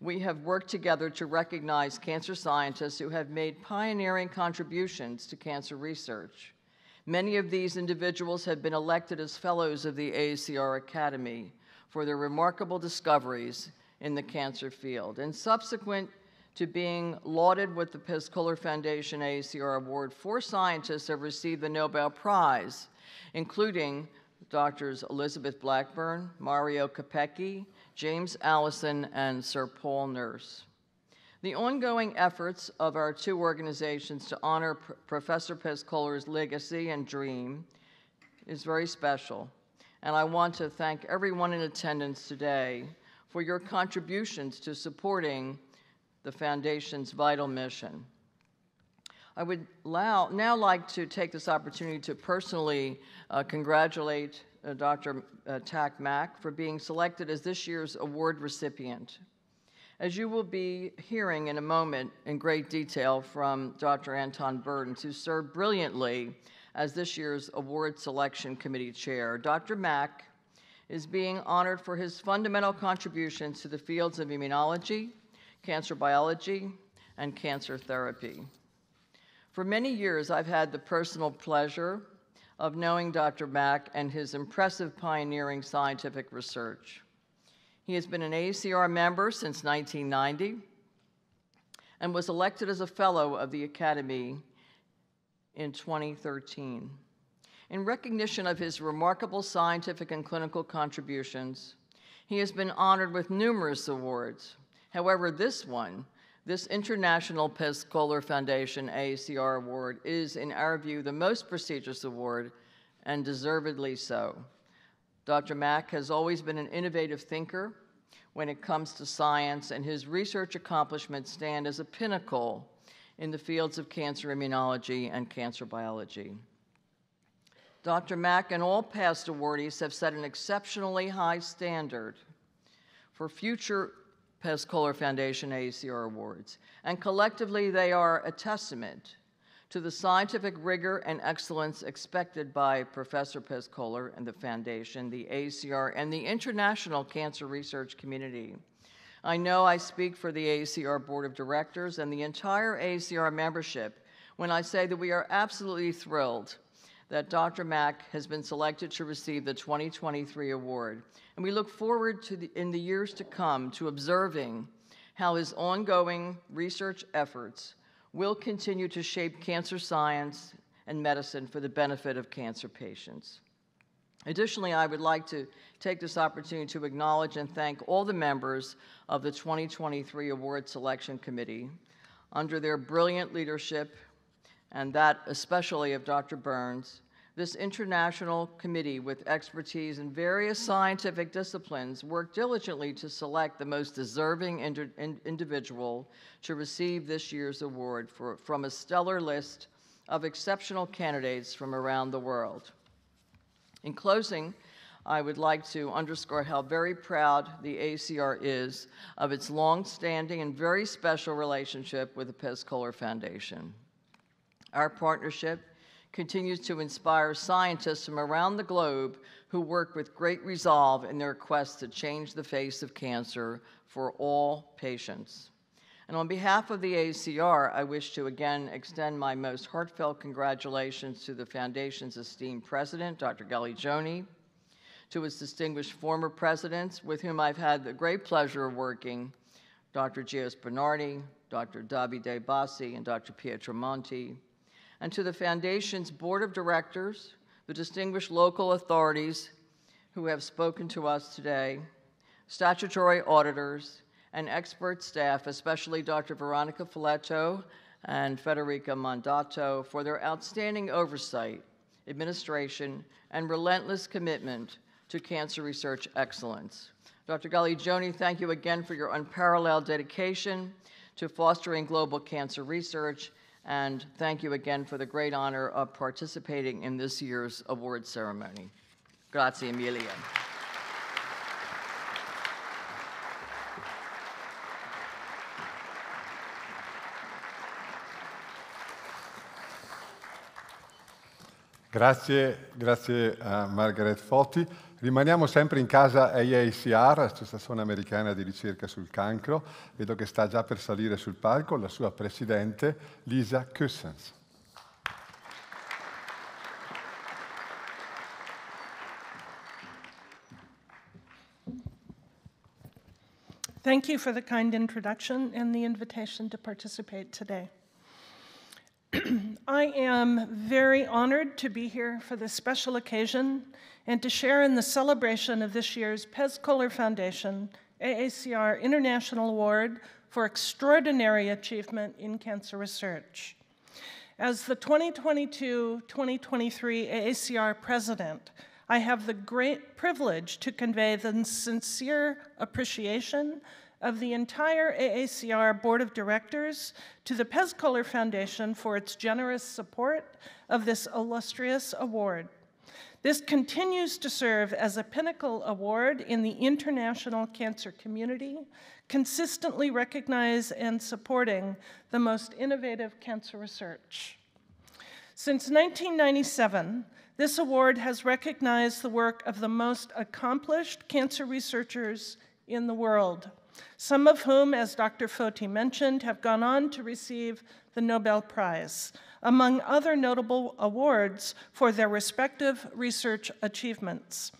Speaker 9: we have worked together to recognize cancer scientists who have made pioneering contributions to cancer research. Many of these individuals have been elected as fellows of the AACR Academy for their remarkable discoveries in the cancer field. And subsequent to being lauded with the Piskuller Foundation ACR Award, four scientists have received the Nobel Prize, including Doctors Elizabeth Blackburn, Mario Capecchi, James Allison, and Sir Paul Nurse. The ongoing efforts of our two organizations to honor P Professor Piskoller's legacy and dream is very special, and I want to thank everyone in attendance today for your contributions to supporting the Foundation's vital mission. I would now like to take this opportunity to personally uh, congratulate uh, Dr. Uh, tak Mack for being selected as this year's award recipient. As you will be hearing in a moment in great detail from Dr. Anton Burdens, who served brilliantly as this year's award selection committee chair. Dr. Mack is being honored for his fundamental contributions to the fields of immunology, cancer biology, and cancer therapy. For many years, I've had the personal pleasure of knowing Dr. Mack and his impressive pioneering scientific research. He has been an ACR member since 1990 and was elected as a Fellow of the Academy in 2013. In recognition of his remarkable scientific and clinical contributions, he has been honored with numerous awards, However, this one, this International Pescolar Foundation AACR Award is, in our view, the most prestigious award, and deservedly so. Dr. Mack has always been an innovative thinker when it comes to science, and his research accomplishments stand as a pinnacle in the fields of cancer immunology and cancer biology. Dr. Mack and all past awardees have set an exceptionally high standard for future Pez Kohler Foundation AECR Awards, and collectively they are a testament to the scientific rigor and excellence expected by Professor Pez Kohler and the Foundation, the ACR, and the international cancer research community. I know I speak for the ACR Board of Directors and the entire ACR membership when I say that we are absolutely thrilled that Dr. Mack has been selected to receive the 2023 award. And we look forward to the, in the years to come to observing how his ongoing research efforts will continue to shape cancer science and medicine for the benefit of cancer patients. Additionally, I would like to take this opportunity to acknowledge and thank all the members of the 2023 Award Selection Committee. Under their brilliant leadership, and that especially of Dr. Burns, this international committee with expertise in various scientific disciplines worked diligently to select the most deserving individual to receive this year's award for, from a stellar list of exceptional candidates from around the world. In closing, I would like to underscore how very proud the ACR is of its long-standing and very special relationship with the Pescola Foundation. Our partnership continues to inspire scientists from around the globe who work with great resolve in their quest to change the face of cancer for all patients. And on behalf of the ACR, I wish to again extend my most heartfelt congratulations to the Foundation's esteemed president, Dr. Gelly Joni, to its distinguished former presidents, with whom I've had the great pleasure of working, Dr. Gios Bernardi, Dr. Davide Bassi, and Dr. Pietro Monti, and to the Foundation's Board of Directors, the distinguished local authorities who have spoken to us today, statutory auditors, and expert staff, especially Dr. Veronica Folletto and Federica Mondato, for their outstanding oversight, administration, and relentless commitment to cancer research excellence. Dr. Gali Joni, thank you again for your unparalleled dedication to fostering global cancer research and thank you again for the great honor of participating in this year's award ceremony. Grazie, Emilia.
Speaker 1: Grazie, grazie a Margaret Fotti. Rimaniamo sempre in casa AACR, Associazione Americana di Ricerca sul Cancro. Vedo che sta già per salire sul palco la sua presidente Lisa Cussens.
Speaker 10: Thank you for the kind introduction and the invitation to participate today. I am very honored to be here for this special occasion and to share in the celebration of this year's Pez Kohler Foundation AACR International Award for Extraordinary Achievement in Cancer Research. As the 2022 2023 AACR President, I have the great privilege to convey the sincere appreciation of the entire AACR Board of Directors to the Pezcoller Foundation for its generous support of this illustrious award. This continues to serve as a pinnacle award in the international cancer community, consistently recognizing and supporting the most innovative cancer research. Since 1997, this award has recognized the work of the most accomplished cancer researchers in the world some of whom, as Dr. Foti mentioned, have gone on to receive the Nobel Prize, among other notable awards for their respective research achievements.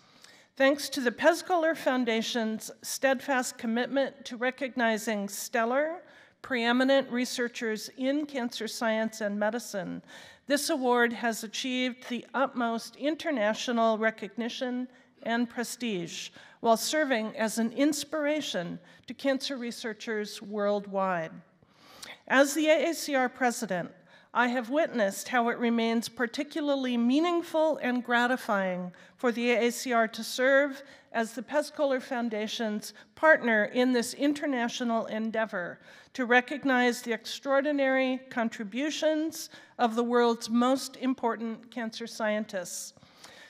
Speaker 10: Thanks to the Pescaler Foundation's steadfast commitment to recognizing stellar, preeminent researchers in cancer science and medicine, this award has achieved the utmost international recognition and prestige while serving as an inspiration to cancer researchers worldwide. As the AACR president, I have witnessed how it remains particularly meaningful and gratifying for the AACR to serve as the Pescolar Foundation's partner in this international endeavor to recognize the extraordinary contributions of the world's most important cancer scientists.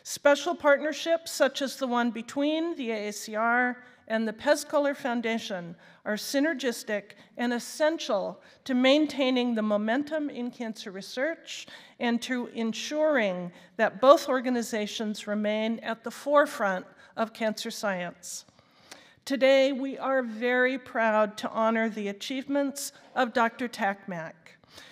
Speaker 10: Special partnerships, such as the one between the AACR and the Pescolor Foundation, are synergistic and essential to maintaining the momentum in cancer research and to ensuring that both organizations remain at the forefront of cancer science. Today, we are very proud to honor the achievements of Dr. Tacmac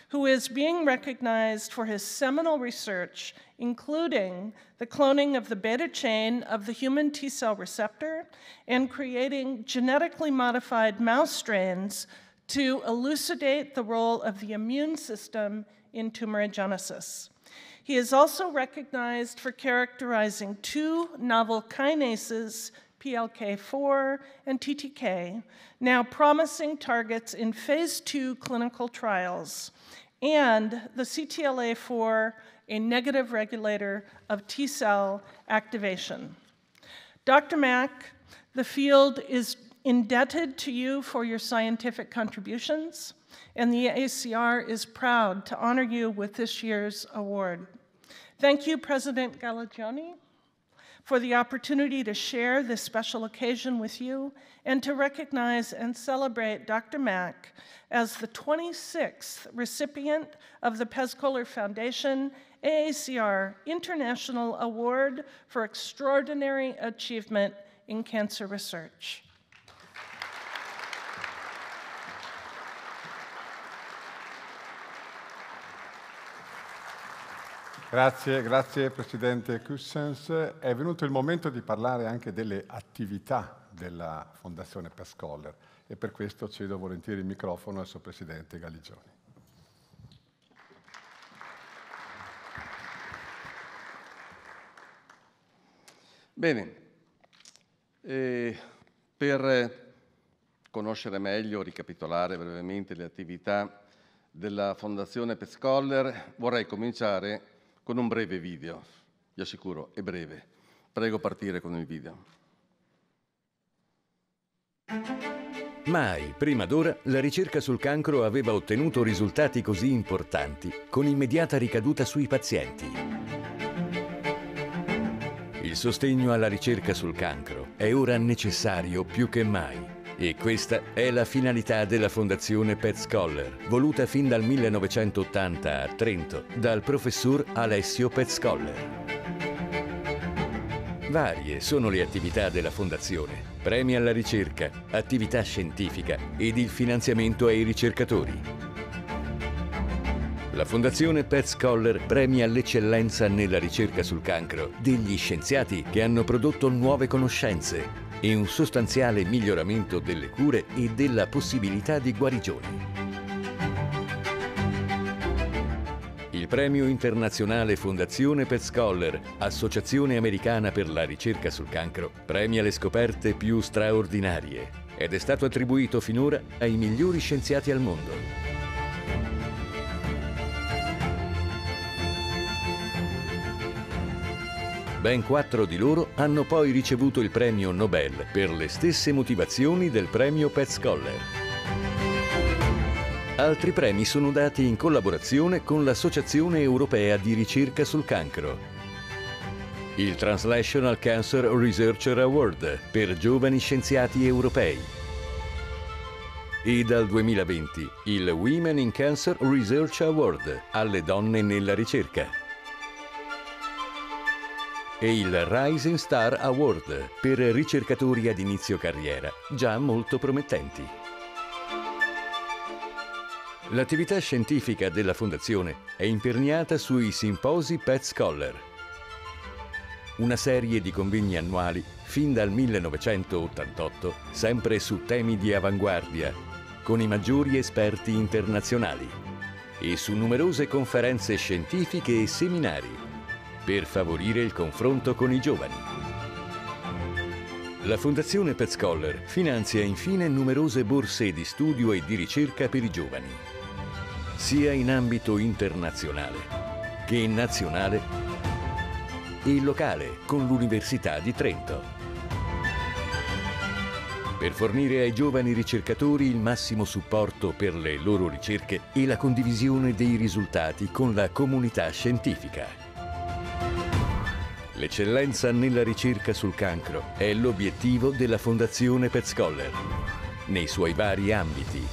Speaker 10: who is being recognized for his seminal research, including the cloning of the beta chain of the human T cell receptor and creating genetically modified mouse strains to elucidate the role of the immune system in tumorigenesis. He is also recognized for characterizing two novel kinases PLK4, and TTK, now promising targets in phase two clinical trials, and the CTLA4, a negative regulator of T cell activation. Dr. Mack, the field is indebted to you for your scientific contributions, and the ACR is proud to honor you with this year's award. Thank you, President Galagioni for the opportunity to share this special occasion with you and to recognize and celebrate Dr. Mack as the 26th recipient of the Pezkoller Foundation AACR International Award for Extraordinary Achievement in Cancer Research.
Speaker 1: Grazie, grazie Presidente Cussens. È venuto il momento di parlare anche delle attività della Fondazione Per Scholar e per questo cedo volentieri il microfono al suo Presidente Galigioni. Bene,
Speaker 2: eh, per conoscere meglio, ricapitolare brevemente le attività della Fondazione Per Scholar, vorrei cominciare con un breve video, vi assicuro, è breve. Prego partire con il video.
Speaker 11: Mai, prima d'ora, la ricerca sul cancro aveva ottenuto risultati così importanti, con immediata ricaduta sui pazienti. Il sostegno alla ricerca sul cancro è ora necessario più che mai e questa è la finalità della Fondazione Pet Scholar, voluta fin dal 1980 a Trento dal professor Alessio Pet Scholar. Varie sono le attività della Fondazione, premi alla ricerca, attività scientifica ed il finanziamento ai ricercatori. La Fondazione Pet Scholar premia l'eccellenza nella ricerca sul cancro degli scienziati che hanno prodotto nuove conoscenze, e un sostanziale miglioramento delle cure e della possibilità di guarigione. Il Premio Internazionale Fondazione per Scholar, Associazione Americana per la Ricerca sul Cancro, premia le scoperte più straordinarie ed è stato attribuito finora ai migliori scienziati al mondo. Ben quattro di loro hanno poi ricevuto il premio Nobel per le stesse motivazioni del premio Pet Scholler. Altri premi sono dati in collaborazione con l'Associazione Europea di Ricerca sul Cancro, il Translational Cancer Researcher Award per giovani scienziati europei e dal 2020 il Women in Cancer Research Award alle donne nella ricerca e il Rising Star Award per ricercatori ad inizio carriera, già molto promettenti. L'attività scientifica della Fondazione è imperniata sui simposi Pet Scholar, una serie di convegni annuali fin dal 1988, sempre su temi di avanguardia, con i maggiori esperti internazionali e su numerose conferenze scientifiche e seminari per favorire il confronto con i giovani. La Fondazione Pet Scholar finanzia infine numerose borse di studio e di ricerca per i giovani, sia in ambito internazionale che nazionale e locale con l'Università di Trento per fornire ai giovani ricercatori il massimo supporto per le loro ricerche e la condivisione dei risultati con la comunità scientifica. L'eccellenza nella ricerca sul cancro è l'obiettivo della Fondazione Pet Scholar, nei suoi vari ambiti,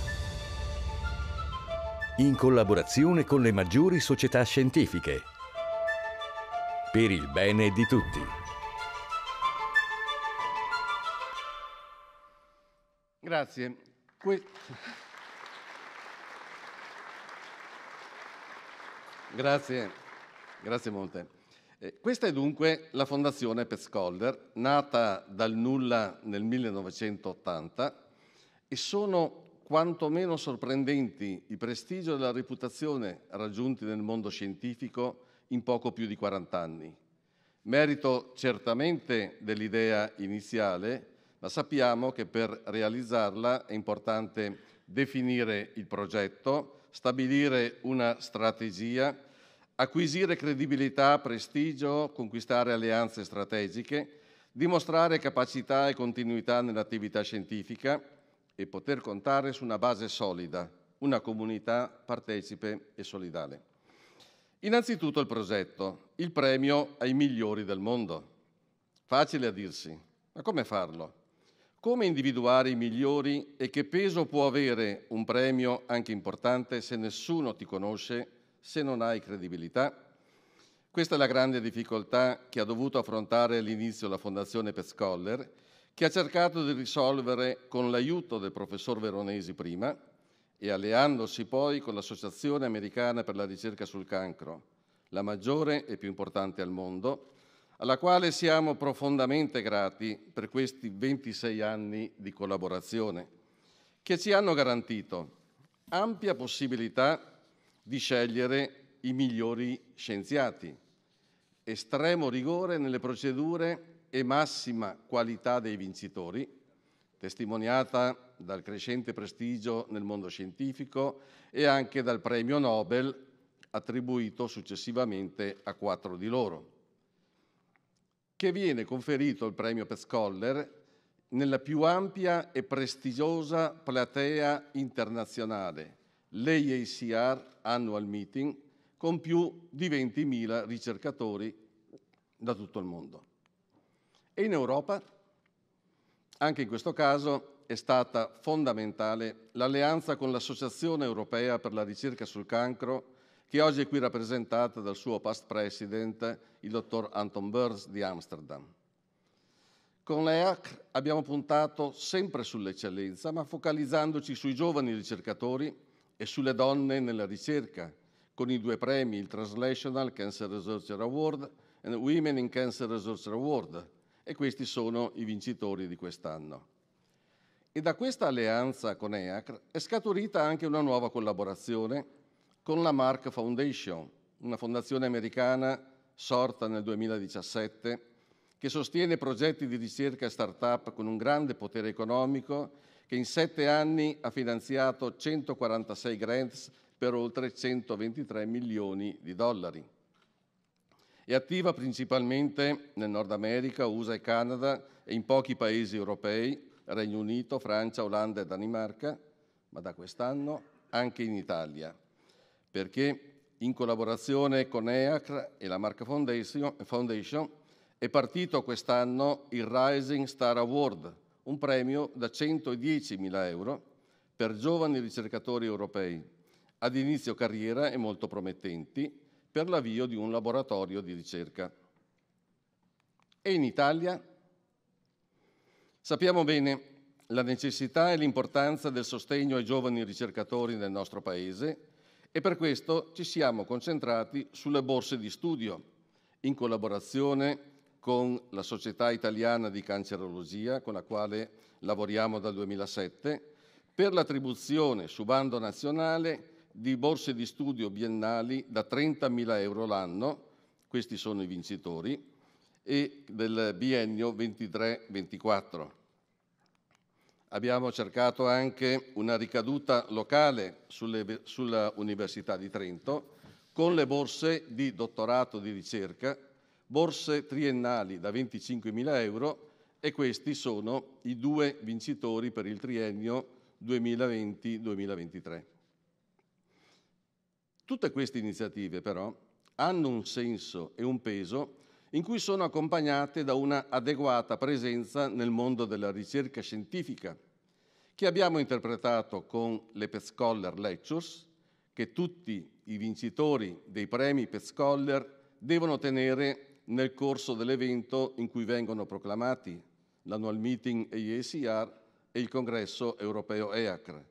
Speaker 11: in collaborazione con le maggiori società scientifiche, per il bene di tutti.
Speaker 2: Grazie. Que Grazie. Grazie molte. Eh, questa è dunque la Fondazione Petzkolder, nata dal nulla nel 1980 e sono quantomeno sorprendenti i prestigio e la reputazione raggiunti nel mondo scientifico in poco più di 40 anni. Merito certamente dell'idea iniziale, ma sappiamo che per realizzarla è importante definire il progetto, stabilire una strategia acquisire credibilità, prestigio, conquistare alleanze strategiche, dimostrare capacità e continuità nell'attività scientifica e poter contare su una base solida, una comunità partecipe e solidale. Innanzitutto il progetto, il premio ai migliori del mondo. Facile a dirsi, ma come farlo? Come individuare i migliori e che peso può avere un premio anche importante se nessuno ti conosce se non hai credibilità? Questa è la grande difficoltà che ha dovuto affrontare all'inizio la Fondazione Pescoller, che ha cercato di risolvere con l'aiuto del professor Veronesi prima e alleandosi poi con l'Associazione Americana per la ricerca sul cancro, la maggiore e più importante al mondo, alla quale siamo profondamente grati per questi 26 anni di collaborazione, che ci hanno garantito ampia possibilità di scegliere i migliori scienziati, estremo rigore nelle procedure e massima qualità dei vincitori, testimoniata dal crescente prestigio nel mondo scientifico e anche dal premio Nobel attribuito successivamente a quattro di loro, che viene conferito il premio per Scholler nella più ampia e prestigiosa platea internazionale l'AACR Annual Meeting con più di 20.000 ricercatori da tutto il mondo. E in Europa, anche in questo caso, è stata fondamentale l'alleanza con l'Associazione Europea per la ricerca sul cancro, che oggi è qui rappresentata dal suo past president, il dottor Anton Burns di Amsterdam. Con l'EAC abbiamo puntato sempre sull'eccellenza, ma focalizzandoci sui giovani ricercatori e sulle donne nella ricerca, con i due premi, il Translational Cancer Research Award e il Women in Cancer Research Award, e questi sono i vincitori di quest'anno. E da questa alleanza con EACR è scaturita anche una nuova collaborazione con la Mark Foundation, una fondazione americana sorta nel 2017 che sostiene progetti di ricerca e start-up con un grande potere economico che in sette anni ha finanziato 146 grants per oltre 123 milioni di dollari. È attiva principalmente nel Nord America, USA e Canada e in pochi paesi europei, Regno Unito, Francia, Olanda e Danimarca, ma da quest'anno anche in Italia, perché in collaborazione con EACR e la Marca Foundation è partito quest'anno il Rising Star Award, un premio da 110.000 euro per giovani ricercatori europei ad inizio carriera e molto promettenti per l'avvio di un laboratorio di ricerca. E in Italia? Sappiamo bene la necessità e l'importanza del sostegno ai giovani ricercatori nel nostro Paese e per questo ci siamo concentrati sulle borse di studio, in collaborazione con la Società Italiana di Cancerologia, con la quale lavoriamo dal 2007, per l'attribuzione su bando nazionale di borse di studio biennali da 30.000 euro l'anno, questi sono i vincitori, e del biennio 23-24. Abbiamo cercato anche una ricaduta locale sulle, sulla Università di Trento con le borse di dottorato di ricerca borse triennali da 25.000 euro e questi sono i due vincitori per il triennio 2020-2023. Tutte queste iniziative però hanno un senso e un peso in cui sono accompagnate da una adeguata presenza nel mondo della ricerca scientifica, che abbiamo interpretato con le Pescollar Lectures, che tutti i vincitori dei premi Pescollar devono tenere nel corso dell'evento in cui vengono proclamati l'annual meeting EICR e il congresso europeo EACR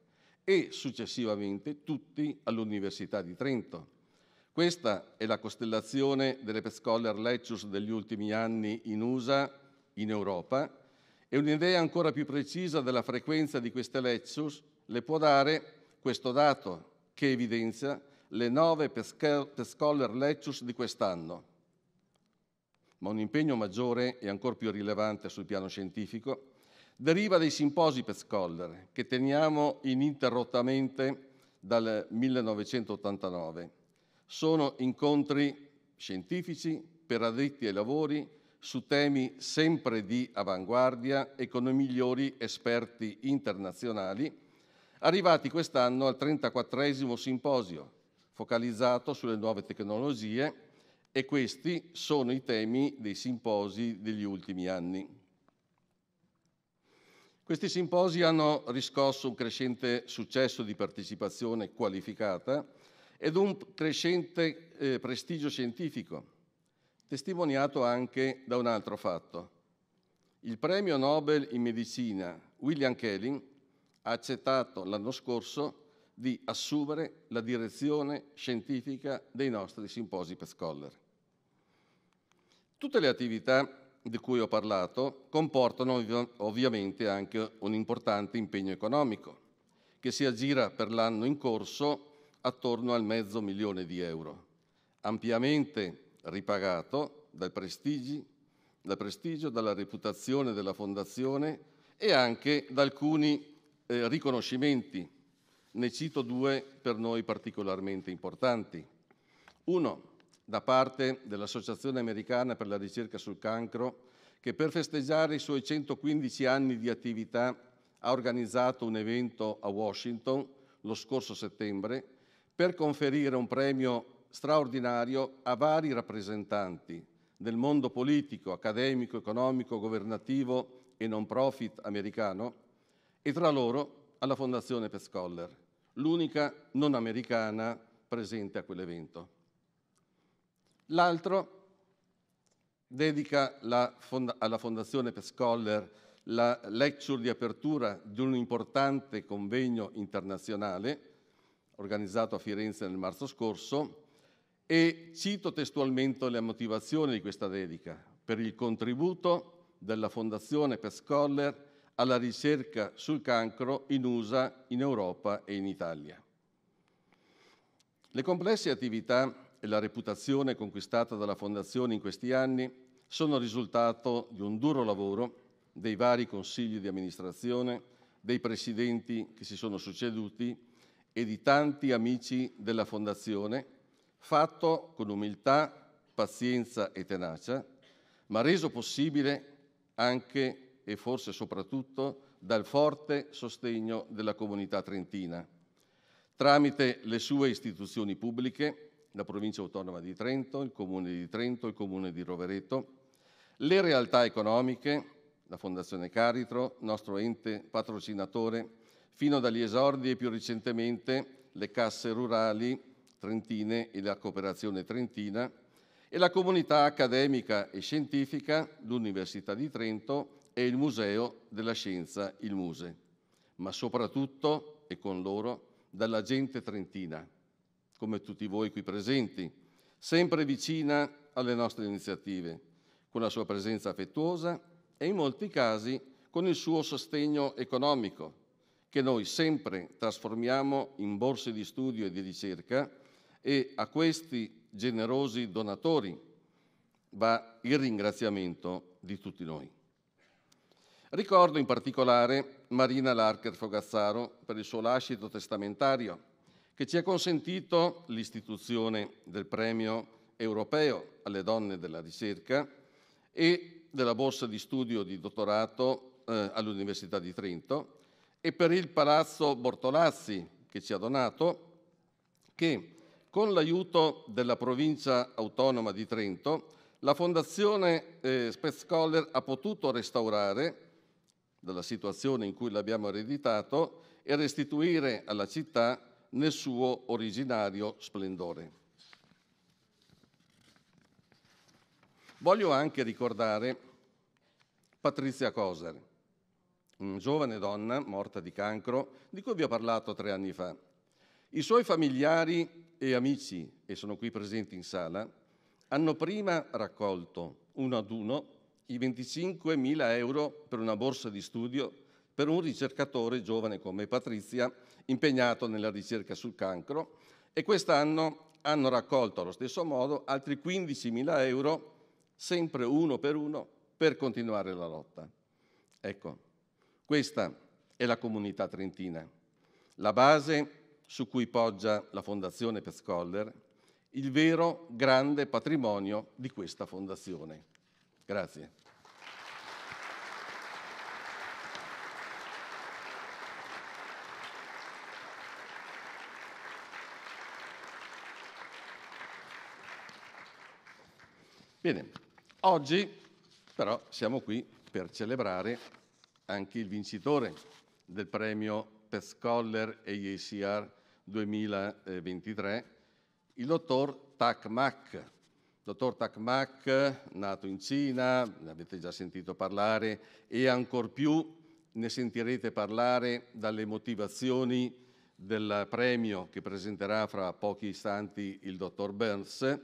Speaker 2: e successivamente tutti all'Università di Trento. Questa è la costellazione delle Scholar Lectures degli ultimi anni in USA, in Europa, e un'idea ancora più precisa della frequenza di queste Lectures le può dare questo dato che evidenzia le nove Scholar Lectures di quest'anno ma un impegno maggiore e ancora più rilevante sul piano scientifico deriva dai simposi Petzkoller che teniamo ininterrottamente dal 1989. Sono incontri scientifici per addetti ai lavori su temi sempre di avanguardia e con i migliori esperti internazionali, arrivati quest'anno al 34 simposio, focalizzato sulle nuove tecnologie e questi sono i temi dei simposi degli ultimi anni. Questi simposi hanno riscosso un crescente successo di partecipazione qualificata ed un crescente eh, prestigio scientifico, testimoniato anche da un altro fatto. Il premio Nobel in medicina William Kelling ha accettato l'anno scorso di assumere la direzione scientifica dei nostri simposi per scholar. Tutte le attività di cui ho parlato comportano ovvi- ovviamente anche un importante impegno economico, che si aggira per l'anno in corso attorno al mezzo milione di euro, ampiamente ripagato dal prestigio, dal prestigio dalla reputazione della Fondazione e anche da alcuni eh, riconoscimenti. Ne cito due per noi particolarmente importanti. Uno, da parte dell'Associazione Americana per la ricerca sul cancro, che per festeggiare i suoi 115 anni di attività ha organizzato un evento a Washington lo scorso settembre per conferire un premio straordinario a vari rappresentanti del mondo politico, accademico, economico, governativo e non profit americano e tra loro alla Fondazione Pescoller, l'unica non americana presente a quell'evento. L'altro dedica la fonda alla Fondazione per Scholler la lecture di apertura di un importante convegno internazionale organizzato a Firenze nel marzo scorso e cito testualmente la motivazione di questa dedica per il contributo della Fondazione per Scholler alla ricerca sul cancro in USA, in Europa e in Italia. Le complesse attività e la reputazione conquistata dalla Fondazione in questi anni sono il risultato di un duro lavoro dei vari consigli di amministrazione, dei presidenti che si sono succeduti e di tanti amici della Fondazione, fatto con umiltà, pazienza e tenacia, ma reso possibile anche e forse soprattutto dal forte sostegno della comunità trentina, tramite le sue istituzioni pubbliche, la provincia autonoma di Trento, il comune di Trento, il comune di Rovereto, le realtà economiche, la Fondazione Caritro, nostro ente patrocinatore, fino dagli esordi e più recentemente le casse rurali trentine e la cooperazione trentina e la comunità accademica e scientifica, l'Università di Trento e il Museo della Scienza, il Muse, ma soprattutto, e con loro, dalla gente trentina, come tutti voi qui presenti, sempre vicina alle nostre iniziative, con la sua presenza affettuosa e in molti casi con il suo sostegno economico, che noi sempre trasformiamo in borse di studio e di ricerca e a questi generosi donatori va il ringraziamento di tutti noi. Ricordo in particolare Marina Larker Fogazzaro per il suo lascito testamentario che ci ha consentito l'istituzione del premio europeo alle donne della ricerca e della borsa di studio di dottorato eh, all'Università di Trento e per il Palazzo Bortolazzi che ci ha donato, che con l'aiuto della provincia autonoma di Trento la Fondazione eh, Spezzcoller ha potuto restaurare dalla situazione in cui l'abbiamo ereditato e restituire alla città nel suo originario splendore. Voglio anche ricordare Patrizia Coser, una giovane donna morta di cancro, di cui vi ho parlato tre anni fa. I suoi familiari e amici, e sono qui presenti in sala, hanno prima raccolto uno ad uno i 25.000 euro per una borsa di studio per un ricercatore giovane come Patrizia impegnato nella ricerca sul cancro e quest'anno hanno raccolto allo stesso modo altri 15.000 euro, sempre uno per uno, per continuare la lotta. Ecco, questa è la comunità trentina, la base su cui poggia la Fondazione Pescoller, il vero grande patrimonio di questa fondazione. Grazie. Bene, oggi però siamo qui per celebrare anche il vincitore del premio Pet Scholar EICR 2023, il dottor Tak Mak. Dottor Tak Mak, nato in Cina, ne avete già sentito parlare e ancor più ne sentirete parlare dalle motivazioni del premio che presenterà fra pochi istanti il dottor Burns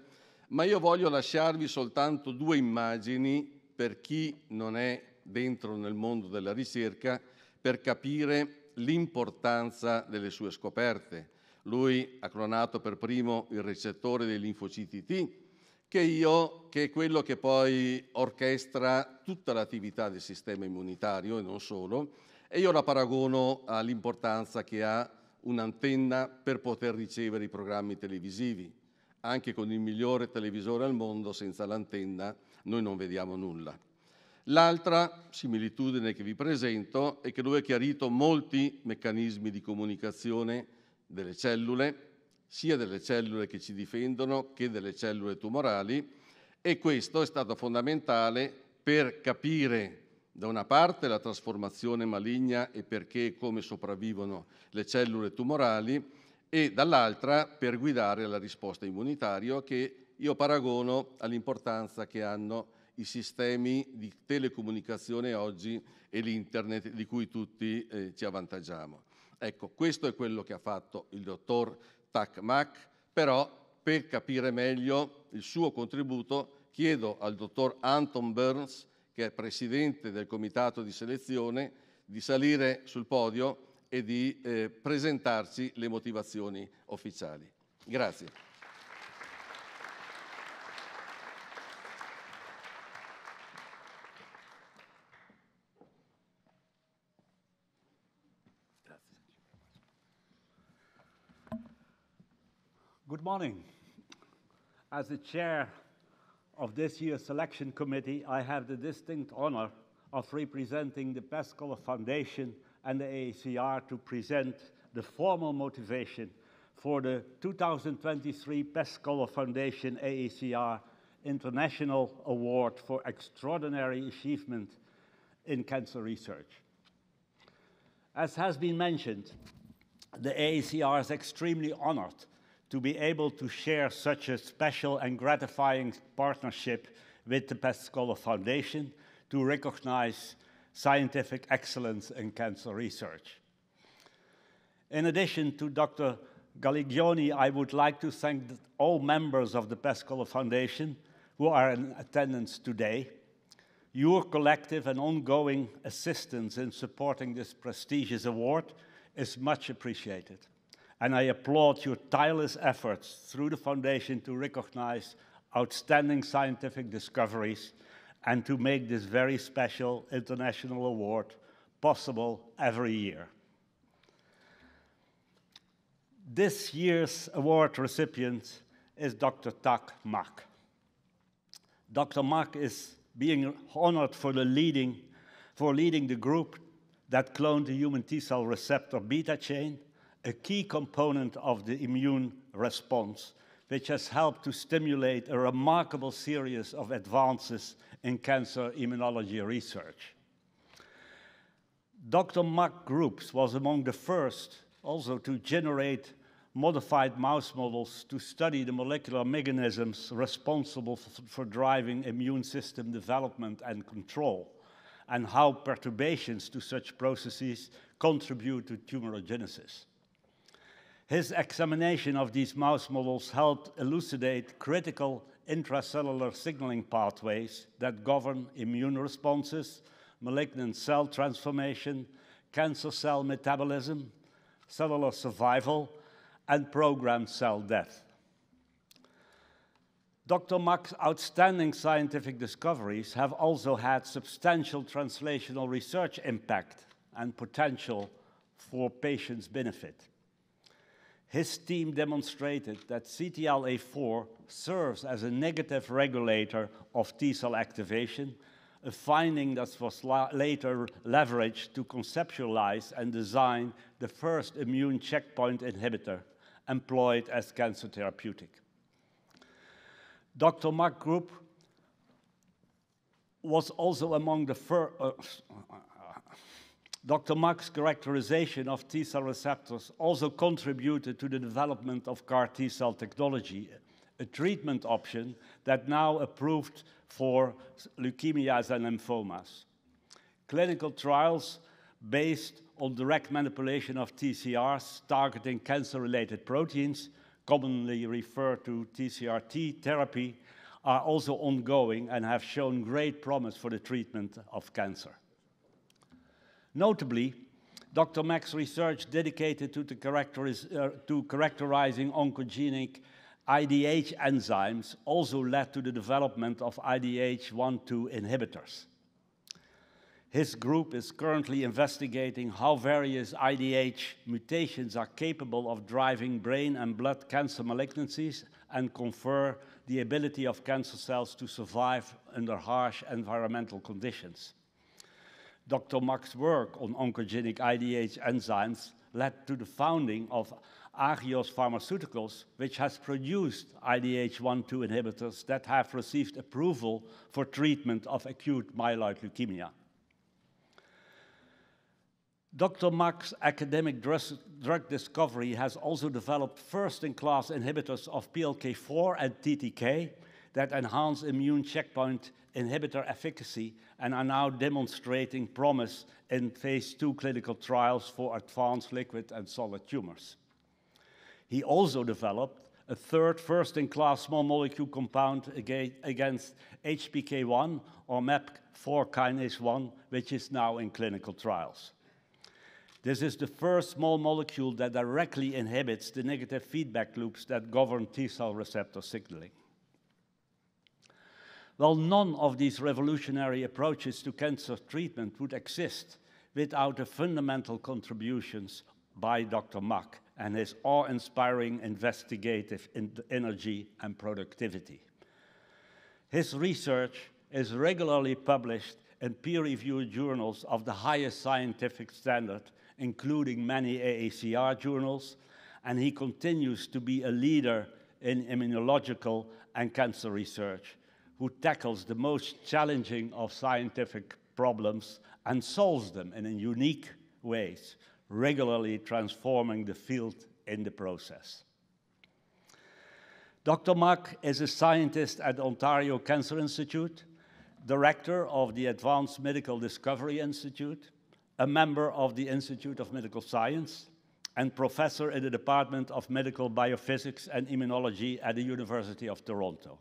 Speaker 2: ma io voglio lasciarvi soltanto due immagini per chi non è dentro nel mondo della ricerca per capire l'importanza delle sue scoperte. Lui ha clonato per primo il recettore dei linfociti T, che, io, che è quello che poi orchestra tutta l'attività del sistema immunitario e non solo, e io la paragono all'importanza che ha un'antenna per poter ricevere i programmi televisivi. Anche con il migliore televisore al mondo, senza l'antenna, noi non vediamo nulla. L'altra similitudine che vi presento è che lui ha chiarito molti meccanismi di comunicazione delle cellule, sia delle cellule che ci difendono che delle cellule tumorali e questo è stato fondamentale per capire da una parte la trasformazione maligna e perché e come sopravvivono le cellule tumorali e dall'altra per guidare la risposta immunitaria che io paragono all'importanza che hanno i sistemi di telecomunicazione oggi e l'internet di cui tutti eh, ci avvantaggiamo. Ecco, questo è quello che ha fatto il dottor Takmak, però per capire meglio il suo contributo chiedo al dottor Anton Burns, che è presidente del comitato di selezione, di salire sul podio e di eh, presentarci le motivazioni ufficiali. Grazie.
Speaker 12: Good morning. As the chair of this year's selection committee, I have the distinct honor of representing the Pescola Foundation and the AACR to present the formal motivation for the 2023 Pescola Foundation AACR International Award for Extraordinary Achievement in Cancer Research. As has been mentioned, the AACR is extremely honored to be able to share such a special and gratifying partnership with the Pescola Foundation to recognize scientific excellence in cancer research. In addition to Dr. Galigioni, I would like to thank all members of the Pascal Foundation who are in attendance today. Your collective and ongoing assistance in supporting this prestigious award is much appreciated. And I applaud your tireless efforts through the foundation to recognize outstanding scientific discoveries and to make this very special international award possible every year. This year's award recipient is Dr. Tak Mak. Dr. Mak is being honored for, leading, for leading the group that cloned the human T cell receptor beta chain, a key component of the immune response, which has helped to stimulate a remarkable series of advances in cancer immunology research. Dr. Mark Groups was among the first also to generate modified mouse models to study the molecular mechanisms responsible for driving immune system development and control, and how perturbations to such processes contribute to tumorigenesis. His examination of these mouse models helped elucidate critical intracellular signaling pathways that govern immune responses, malignant cell transformation, cancer cell metabolism, cellular survival, and programmed cell death. Dr. Mack's outstanding scientific discoveries have also had substantial translational research impact and potential for patients' benefit his team demonstrated that CTLA4 serves as a negative regulator of T cell activation, a finding that was later leveraged to conceptualize and design the first immune checkpoint inhibitor employed as cancer therapeutic. Dr. Mark Group was also among the first, uh, Dr. Mack's characterization of T cell receptors also contributed to the development of CAR T cell technology, a treatment option that now approved for leukemias and lymphomas. Clinical trials based on direct manipulation of TCRs targeting cancer-related proteins, commonly referred to TCRT therapy, are also ongoing and have shown great promise for the treatment of cancer. Notably, Dr. Mack's research dedicated to, uh, to, characterizing oncogenic IDH enzymes also led to the development of IDH1-2 inhibitors. His group is currently investigating how various IDH mutations are capable of driving brain and blood cancer malignancies and confer the ability of cancer cells to survive under harsh environmental conditions. Dr. Mack's work on oncogenic IDH enzymes led to the founding of Agios Pharmaceuticals, which has produced IDH1/2 inhibitors that have received approval for treatment of acute myeloid leukemia. Dr. Mack's academic drug discovery has also developed first-in-class inhibitors of PLK4 and TTK that enhance immune checkpoint inhibitor efficacy and are now demonstrating promise in phase two clinical trials for advanced liquid and solid tumors. He also developed a third first-in-class small molecule compound against HPK1 or MAP4 kinase 1, which is now in clinical trials. This is the first small molecule that directly inhibits the negative feedback loops that govern T cell receptor signaling. Well, none of these revolutionary approaches to cancer treatment would exist without the fundamental contributions by Dr. Mack and his awe-inspiring investigative in energy and productivity. His research is regularly published in peer-reviewed journals of the highest scientific standard, including many AACR journals, and he continues to be a leader in immunological and cancer research who tackles the most challenging of scientific problems and solves them in unique ways, regularly transforming the field in the process. Dr. Mack is a scientist at Ontario Cancer Institute, director of the Advanced Medical Discovery Institute, a member of the Institute of Medical Science, and professor in the Department of Medical Biophysics and Immunology at the University of Toronto.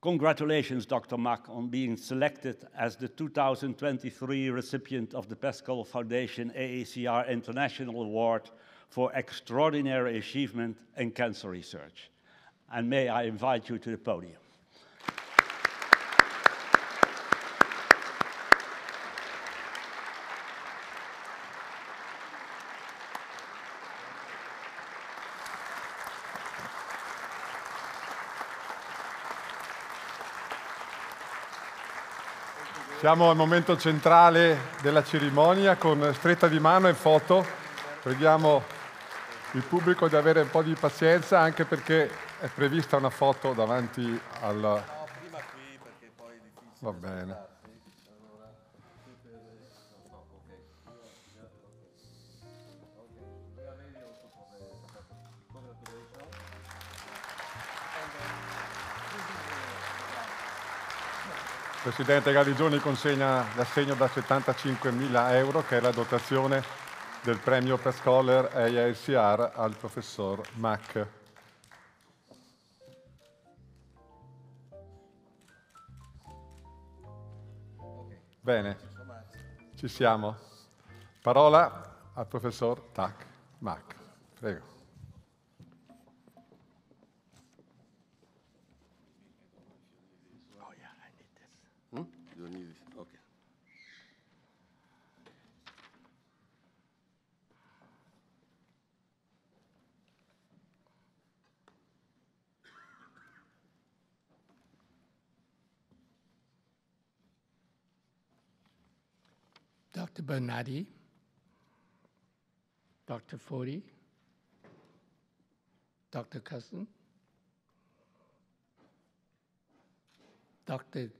Speaker 12: Congratulations, Dr. Mack, on being selected as the 2023 recipient of the Pascal Foundation AACR International Award for Extraordinary Achievement in Cancer Research. And may I invite you to the podium.
Speaker 1: Siamo al momento centrale della cerimonia con stretta di mano e foto. Preghiamo il pubblico di avere un po' di pazienza anche perché è prevista una foto davanti al... No, prima
Speaker 3: qui perché poi è difficile. Va bene.
Speaker 1: Presidente Galigioni consegna l'assegno da 75.000 euro che è la dotazione del premio per Scholar AICR al professor Mack. Bene, ci siamo. Parola al professor Tac Mack. Prego.
Speaker 13: Dr. Bernardi, Dr. Fodi, Dr. Cousin, Dr.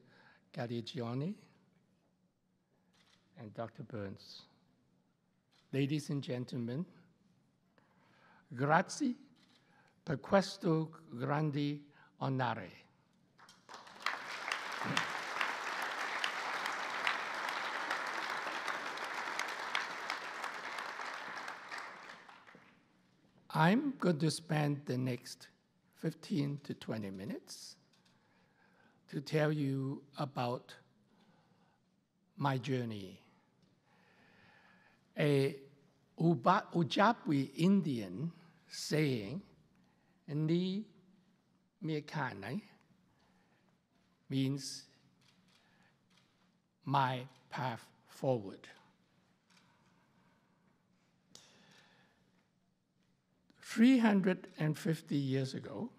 Speaker 13: Galligiani, and Dr. Burns. Ladies and gentlemen, grazie per questo grande onore. I'm going to spend the next 15 to 20 minutes to tell you about my journey. A Ojibwe Indian saying, Ni Mikanai, means my path forward. 350 years ago,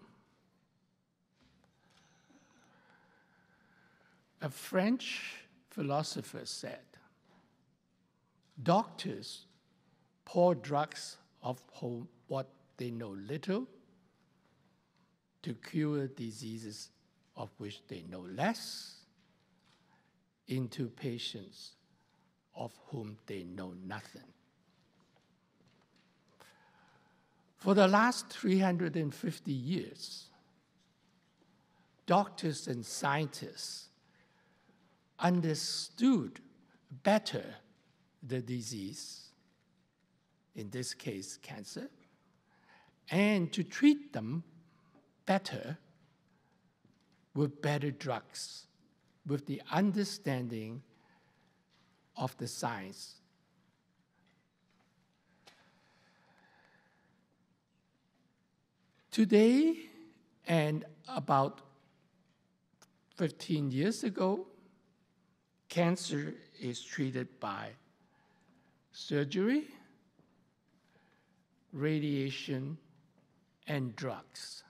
Speaker 13: a French philosopher said, Doctors pour drugs of what they know little to cure diseases of which they know less into patients of whom they know nothing. For the last 350 years, doctors and scientists understood better the disease, in this case, cancer, and to treat them better with better drugs, with the understanding of the science Today, and about 15 years ago, cancer is treated by surgery, radiation, and drugs.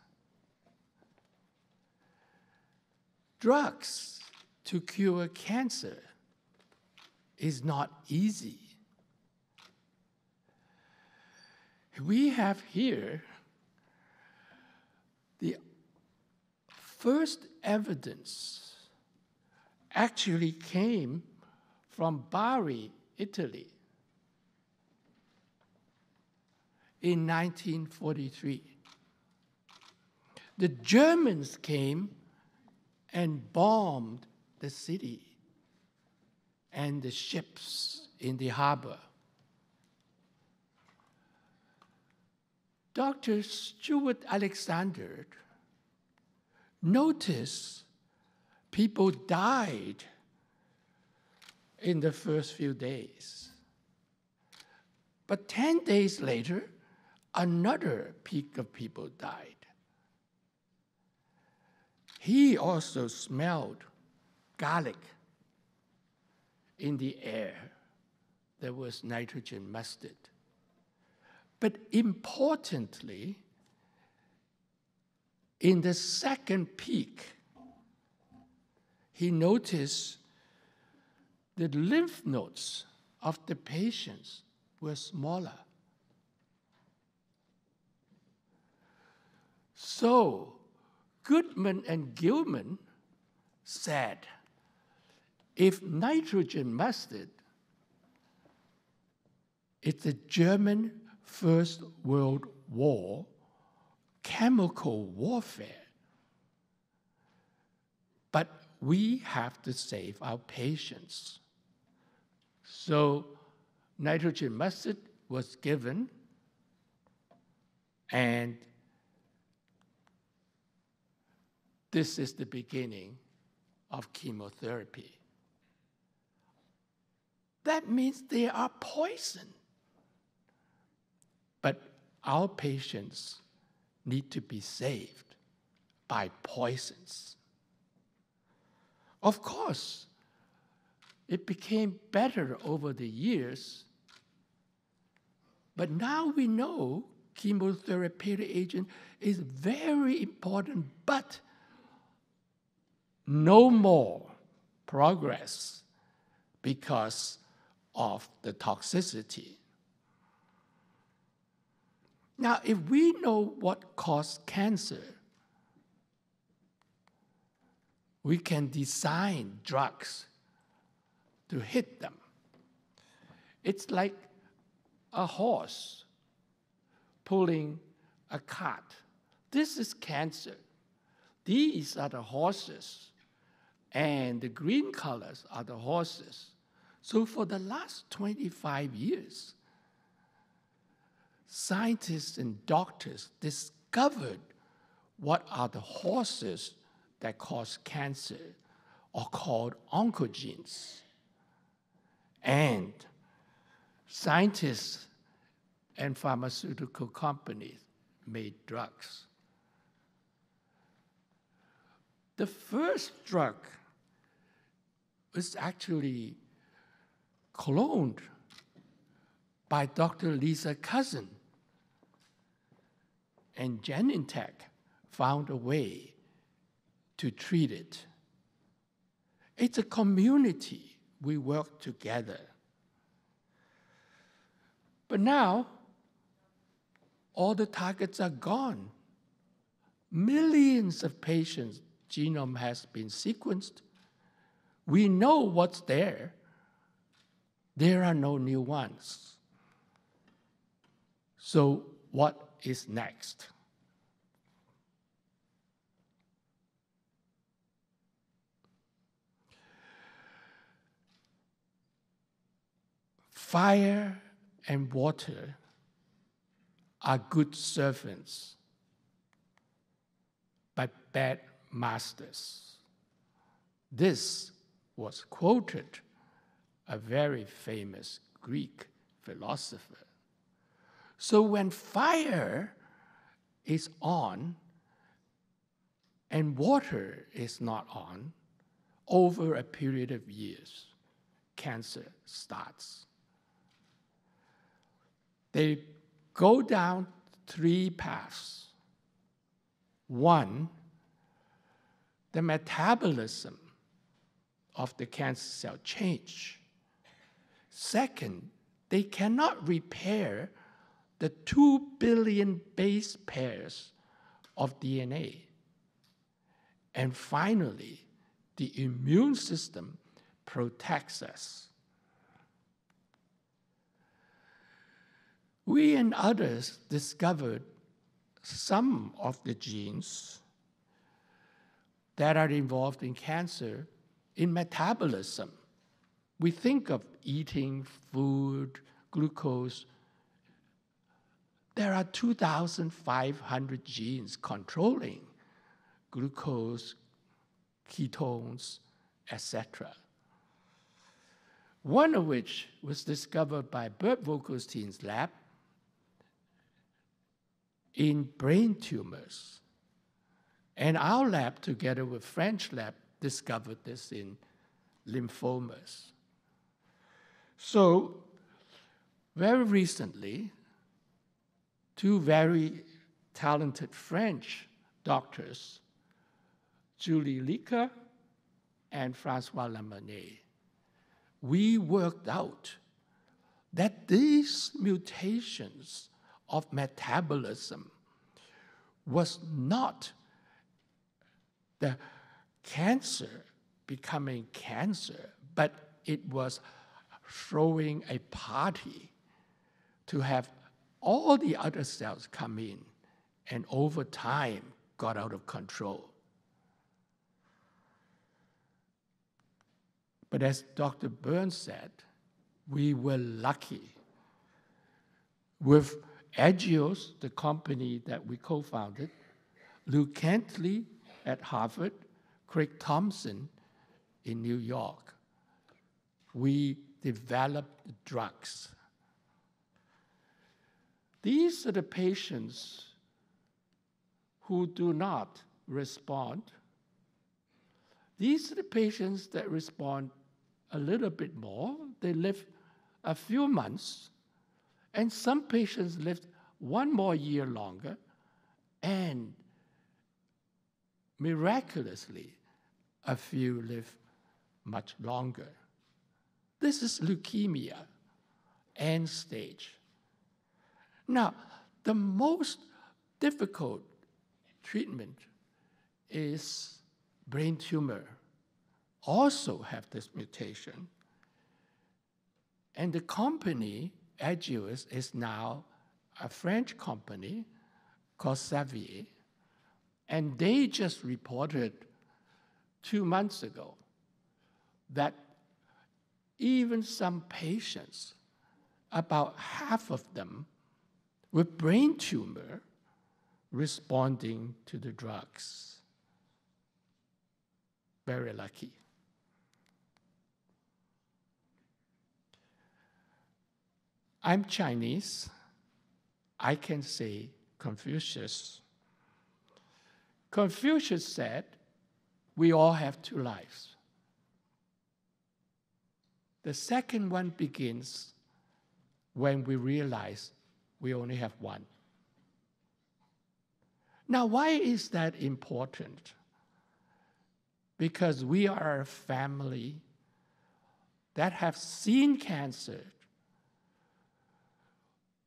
Speaker 13: Drugs to cure cancer is not easy. We have here the first evidence actually came from Bari, Italy, in 1943. The Germans came and bombed the city and the ships in the harbor. Dr. Stuart Alexander noticed people died in the first few days. But 10 days later, another peak of people died. He also smelled garlic in the air. There was nitrogen mustard. But importantly, in the second peak, he noticed the lymph nodes of the patients were smaller. So Goodman and Gilman said if nitrogen mustard it's a German First World War chemical warfare. But we have to save our patients. So nitrogen mustard was given and this is the beginning of chemotherapy. That means they are poisoned our patients need to be saved by poisons. Of course, it became better over the years, but now we know chemotherapeutic agent is very important, but no more progress because of the toxicity now, if we know what causes cancer, we can design drugs to hit them. It's like a horse pulling a cart. This is cancer. These are the horses, and the green colors are the horses. So, for the last 25 years, scientists and doctors discovered what are the horses that cause cancer or called oncogenes. And scientists and pharmaceutical companies made drugs. The first drug was actually cloned by Dr. Lisa Cousin and Genentech found a way to treat it. It's a community. We work together. But now, all the targets are gone. Millions of patients' genome has been sequenced. We know what's there. There are no new ones. So what is next? Fire and water are good servants, but bad masters. This was quoted a very famous Greek philosopher. So when fire is on and water is not on, over a period of years, cancer starts. They go down three paths. One, the metabolism of the cancer cell change. Second, they cannot repair the 2 billion base pairs of DNA. And finally, the immune system protects us. We and others discovered some of the genes that are involved in cancer in metabolism. We think of eating food, glucose, there are 2,500 genes controlling glucose, ketones, etc. One of which was discovered by Bert Vogelstein's lab in brain tumors. And our lab, together with French lab, discovered this in lymphomas. So very recently, two very talented French doctors, Julie Leica and Francois Lamennais. We worked out that these mutations of metabolism was not the cancer becoming cancer, but it was throwing a party to have all the other cells come in and over time got out of control. But as Dr. Burns said, we were lucky with Agios, the company that we co founded, Lou Kentley at Harvard, Craig Thompson in New York. We developed drugs these are the patients who do not respond. These are the patients that respond a little bit more. They live a few months, and some patients live one more year longer, and miraculously, a few live much longer. This is leukemia, end stage. Now, the most difficult treatment is brain tumor also have this mutation. And the company, Agios, is now a French company called Savier. And they just reported two months ago that even some patients, about half of them with brain tumor responding to the drugs. Very lucky. I'm Chinese. I can say Confucius. Confucius said, We all have two lives. The second one begins when we realize we only have one. Now, why is that important? Because we are a family that have seen cancer,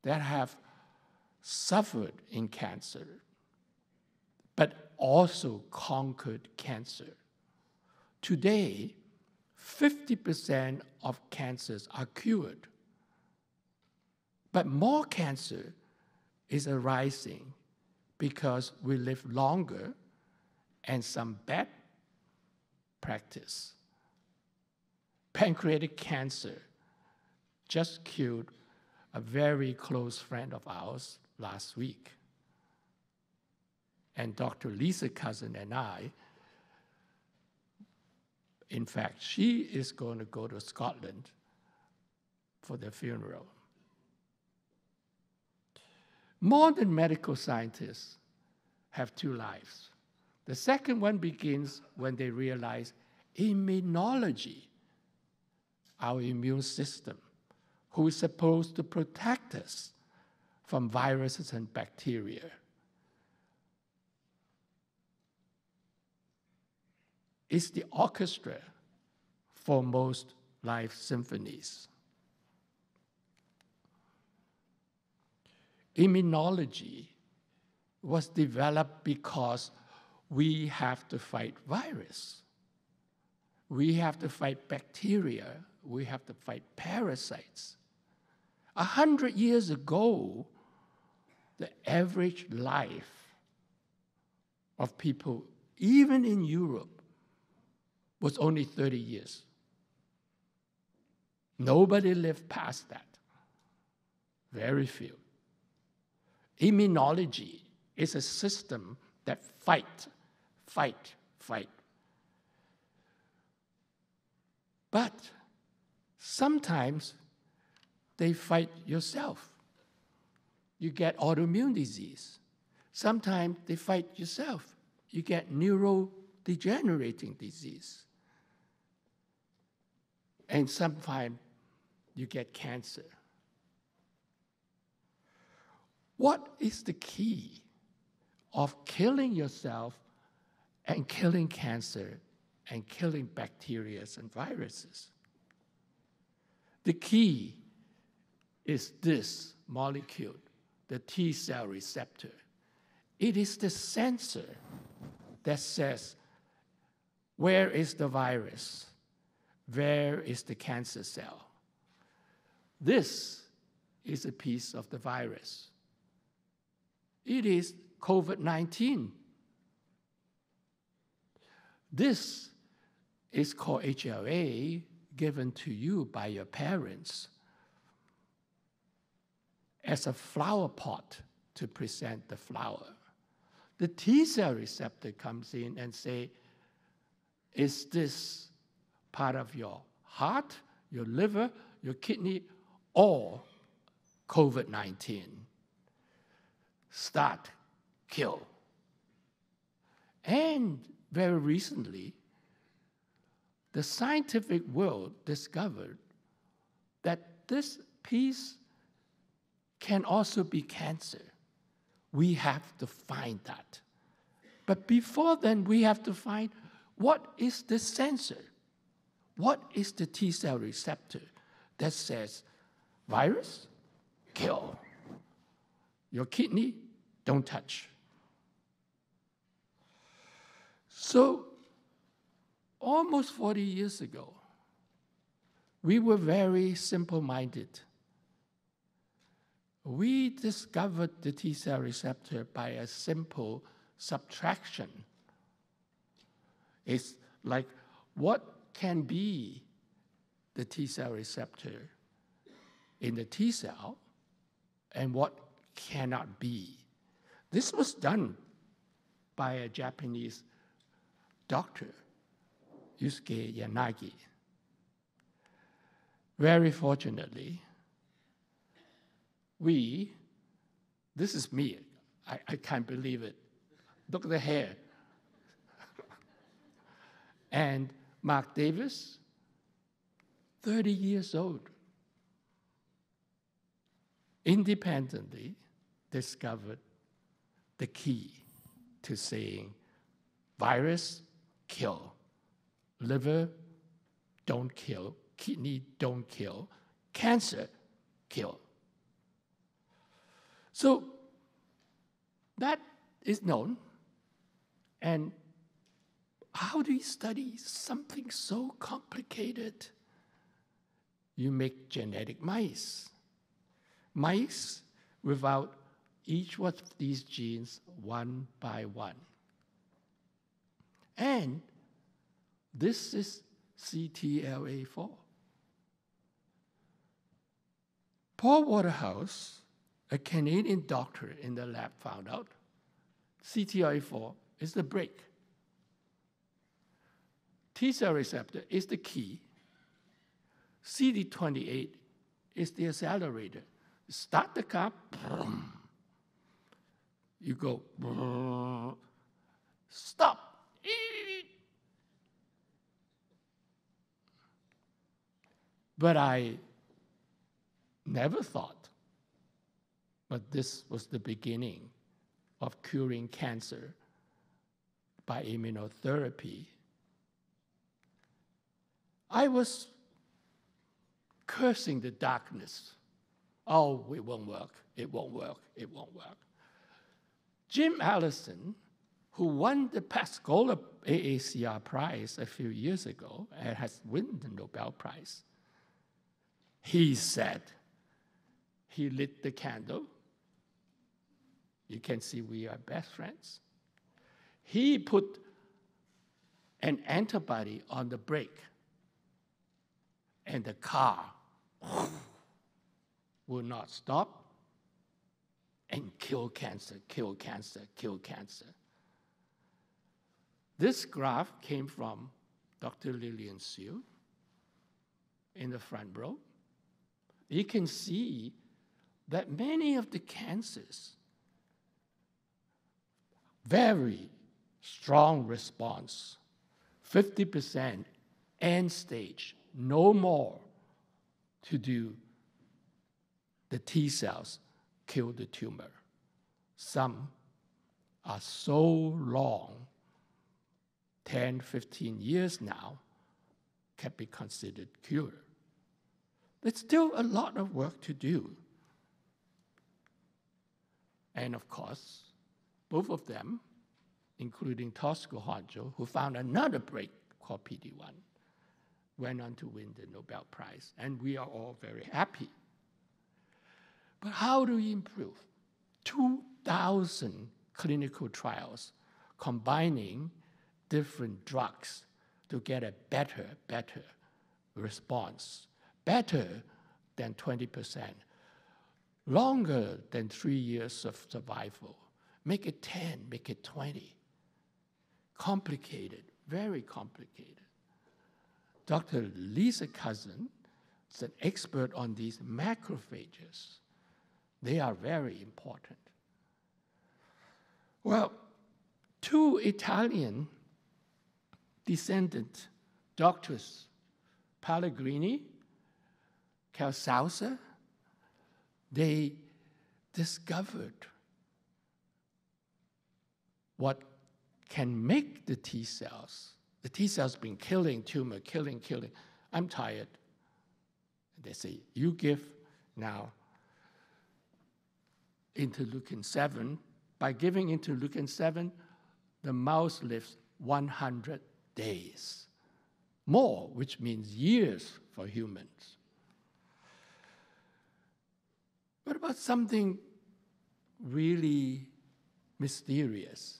Speaker 13: that have suffered in cancer, but also conquered cancer. Today, 50% of cancers are cured. But more cancer is arising because we live longer and some bad practice. Pancreatic cancer just killed a very close friend of ours last week. And Dr. Lisa Cousin and I, in fact, she is going to go to Scotland for the funeral. Modern medical scientists have two lives. The second one begins when they realize immunology, our immune system, who is supposed to protect us from viruses and bacteria. It's the orchestra for most life symphonies. immunology was developed because we have to fight virus. We have to fight bacteria. We have to fight parasites. A hundred years ago, the average life of people, even in Europe, was only 30 years. Nobody lived past that. Very few. Immunology is a system that fight, fight, fight. But sometimes they fight yourself. You get autoimmune disease. Sometimes they fight yourself. You get neurodegenerating disease. And sometimes you get cancer. What is the key of killing yourself and killing cancer and killing bacteria and viruses? The key is this molecule, the T cell receptor. It is the sensor that says, where is the virus? Where is the cancer cell? This is a piece of the virus. It is COVID 19. This is called HLA given to you by your parents as a flower pot to present the flower. The T cell receptor comes in and say, is this part of your heart, your liver, your kidney, or COVID 19? start, kill. And very recently, the scientific world discovered that this piece can also be cancer. We have to find that. But before then, we have to find what is the sensor? What is the T cell receptor that says, virus, kill. Your kidney, don't touch. So, almost 40 years ago, we were very simple minded. We discovered the T cell receptor by a simple subtraction. It's like what can be the T cell receptor in the T cell and what cannot be this was done by a Japanese doctor, Yusuke Yanagi. Very fortunately, we, this is me, I, I can't believe it. Look at the hair. and Mark Davis, 30 years old, independently discovered the key to saying virus, kill. Liver, don't kill. Kidney, don't kill. Cancer, kill. So that is known. And how do you study something so complicated? You make genetic mice. Mice without each of these genes one by one. And this is CTLA4. Paul Waterhouse, a Canadian doctor in the lab, found out CTLA4 is the brake. T cell receptor is the key. CD28 is the accelerator. Start the car, you go, stop. But I never thought. But this was the beginning of curing cancer by immunotherapy. I was cursing the darkness. Oh, it won't work. It won't work. It won't work. Jim Allison, who won the Pascola AACR Prize a few years ago and has won the Nobel Prize, he said he lit the candle. You can see we are best friends. He put an antibody on the brake, and the car will not stop and kill cancer, kill cancer, kill cancer. This graph came from Dr. Lillian Sue in the front row. You can see that many of the cancers very strong response 50% end stage no more to do the t cells kill the tumor. Some are so long, 10, 15 years now, can be considered cured. There's still a lot of work to do. And of course, both of them, including Tosco Honjo, who found another break called PD1, went on to win the Nobel Prize. And we are all very happy but how do we improve? 2,000 clinical trials combining different drugs to get a better, better response, better than 20%, longer than three years of survival. Make it 10, make it 20. Complicated, very complicated. Dr. Lisa Cousin is an expert on these macrophages. They are very important. Well, two Italian descendant doctors, Pellegrini, Calsausa, they discovered what can make the T cells. The T cells been killing tumor, killing, killing. I'm tired. They say, you give now interleukin 7. By giving interleukin 7, the mouse lives 100 days more, which means years for humans. What about something really mysterious?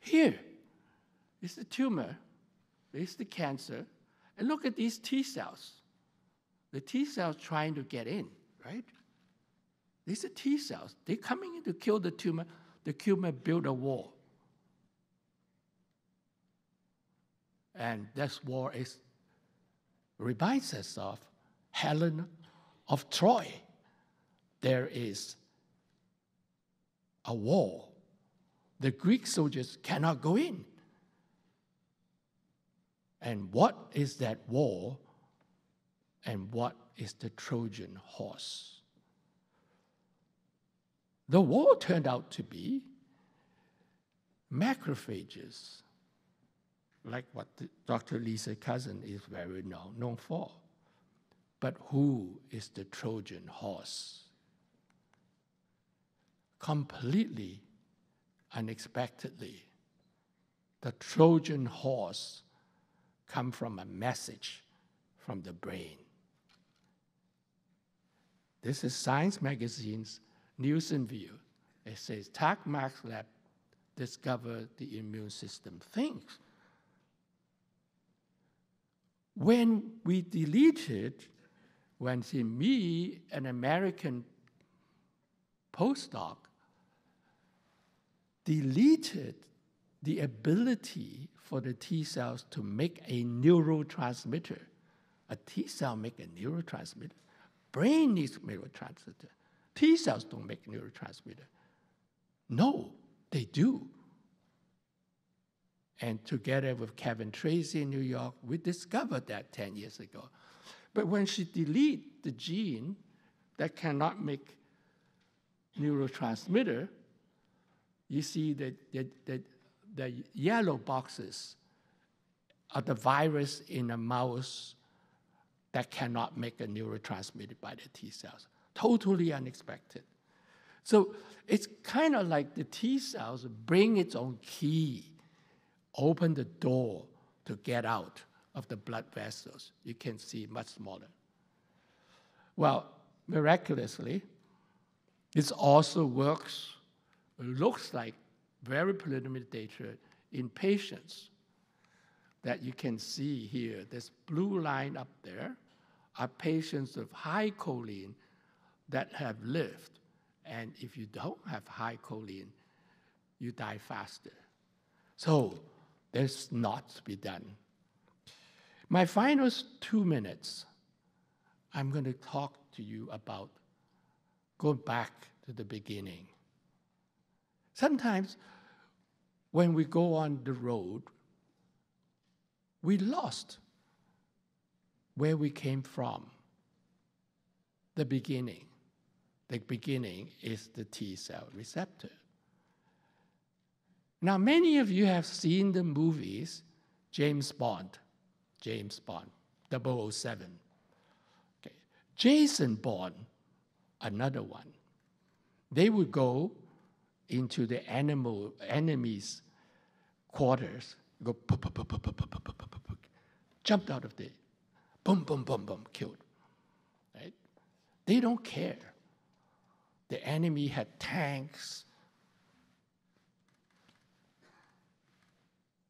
Speaker 13: Here is the tumor, is the cancer, and look at these T cells. The T cells trying to get in, right? These are T cells. They're coming in to kill the tumor. The tumor build a wall. And this wall is, reminds us of Helen of Troy. There is a wall. The Greek soldiers cannot go in. And what is that wall? And what is the Trojan horse? The war turned out to be macrophages, like what Dr. Lisa Cousin is very now known for. But who is the Trojan horse? Completely unexpectedly, the Trojan horse come from a message from the brain. This is Science Magazine's Newtonville. It says Tag Max lab discovered the immune system thinks. When we deleted, when see me, an American postdoc, deleted the ability for the T cells to make a neurotransmitter. A T cell make a neurotransmitter. Brain needs neurotransmitter. T cells don't make neurotransmitter. No, they do. And together with Kevin Tracy in New York, we discovered that 10 years ago. But when she delete the gene that cannot make neurotransmitter, you see that, that, that the yellow boxes are the virus in a mouse that cannot make a neurotransmitter by the T cells totally unexpected. So it's kind of like the T cells bring its own key, open the door to get out of the blood vessels. You can see much smaller. Well, miraculously, this also works, looks like very preliminary data in patients that you can see here. This blue line up there are patients with high choline that have lived. And if you don't have high choline, you die faster. So there's not to be done. My final two minutes, I'm going to talk to you about go back to the beginning. Sometimes when we go on the road, we lost where we came from, the beginning. The beginning is the T cell receptor. Now, many of you have seen the movies James Bond, James Bond, 007. Okay. Jason Bond, another one. They would go into the animal enemy's quarters, go jumped out of there, boom, boom, boom, boom, killed. Right? They don't care. The enemy had tanks.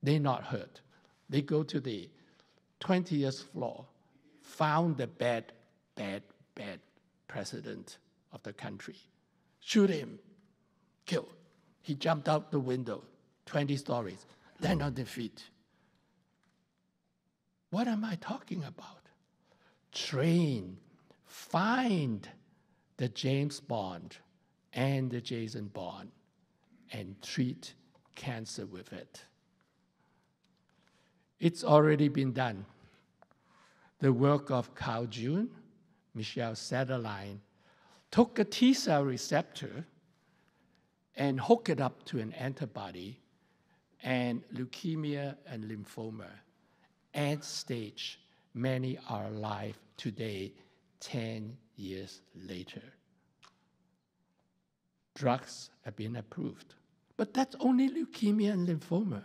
Speaker 13: They not hurt. They go to the 20th floor, found the bad, bad, bad president of the country. Shoot him, kill. He jumped out the window, 20 stories, land on the feet. What am I talking about? Train, find the James Bond and the Jason Bond and treat cancer with it. It's already been done. The work of Carl June, Michelle Satterline, took a T cell receptor and hook it up to an antibody and leukemia and lymphoma. and stage, many are alive today 10 years later. Drugs have been approved, but that's only leukemia and lymphoma.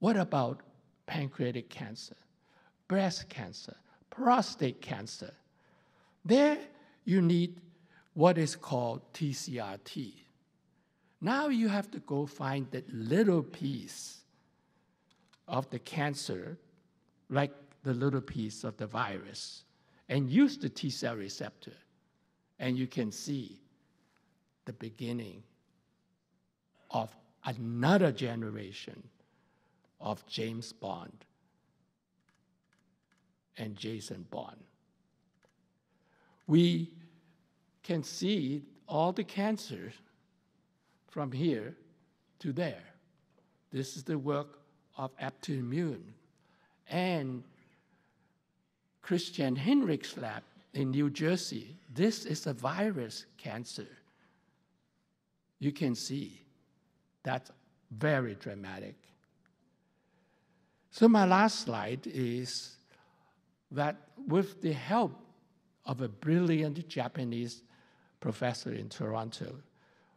Speaker 13: What about pancreatic cancer, breast cancer, prostate cancer? There you need what is called TCRT. Now you have to go find that little piece of the cancer, like the little piece of the virus and use the T cell receptor, and you can see the beginning of another generation of James Bond and Jason Bond. We can see all the cancers from here to there. This is the work of Aptimmune. And Christian Henrik's lab in New Jersey. This is a virus cancer. You can see that's very dramatic. So, my last slide is that with the help of a brilliant Japanese professor in Toronto,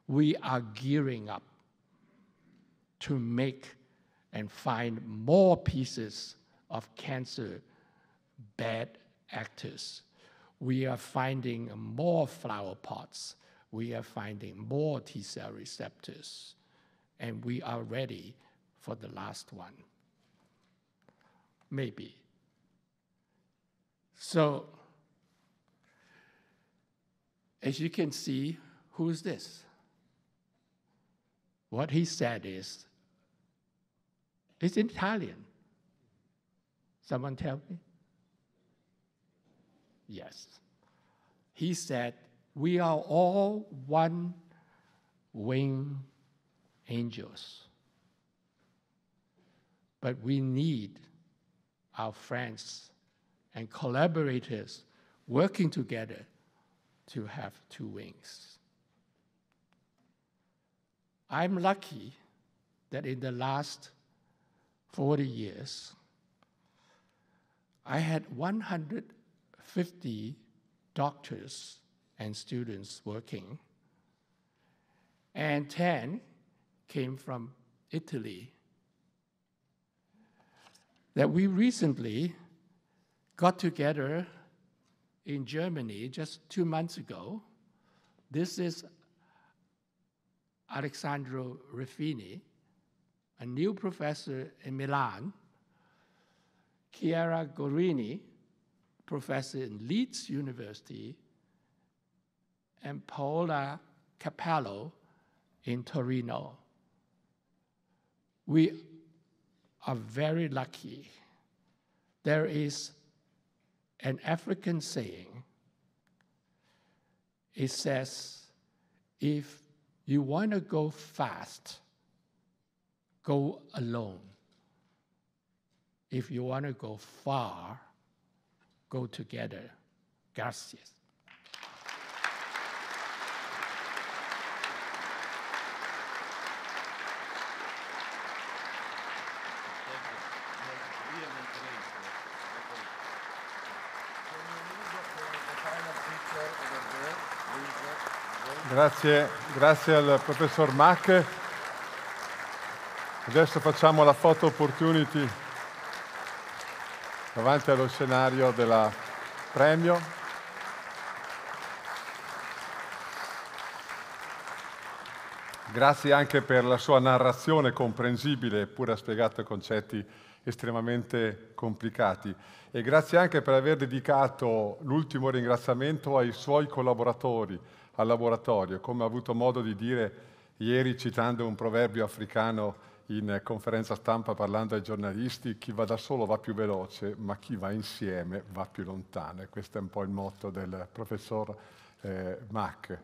Speaker 13: we are gearing up to make and find more pieces of cancer bad actors. We are finding more flower pots. We are finding more T cell receptors. And we are ready for the last one. Maybe. So, as you can see, who is this? What he said is, it's Italian. Someone tell me. Yes. He said, We are all one wing angels. But we need our friends and collaborators working together to have two wings. I'm lucky that in the last 40 years, I had 100 50 doctors and students working, and 10 came from Italy. That we recently got together in Germany just two months ago. This is Alessandro Ruffini, a new professor in Milan, Chiara Gorini, professor in Leeds University, and Paola Capello in Torino. We are very lucky. There is an African saying. It says, if you want to go fast, go alone. If you want to go far, go together. Gracias.
Speaker 1: Grazie, grazie, al professor Mack. Adesso facciamo la foto opportunity davanti allo scenario del premio. Grazie anche per la sua narrazione comprensibile, eppure ha spiegato concetti estremamente complicati. E grazie anche per aver dedicato l'ultimo ringraziamento ai suoi collaboratori al laboratorio, come ha avuto modo di dire ieri citando un proverbio africano in conferenza stampa parlando ai giornalisti, chi va da solo va più veloce, ma chi va insieme va più lontano. E questo è un po' il motto del professor eh, Mack.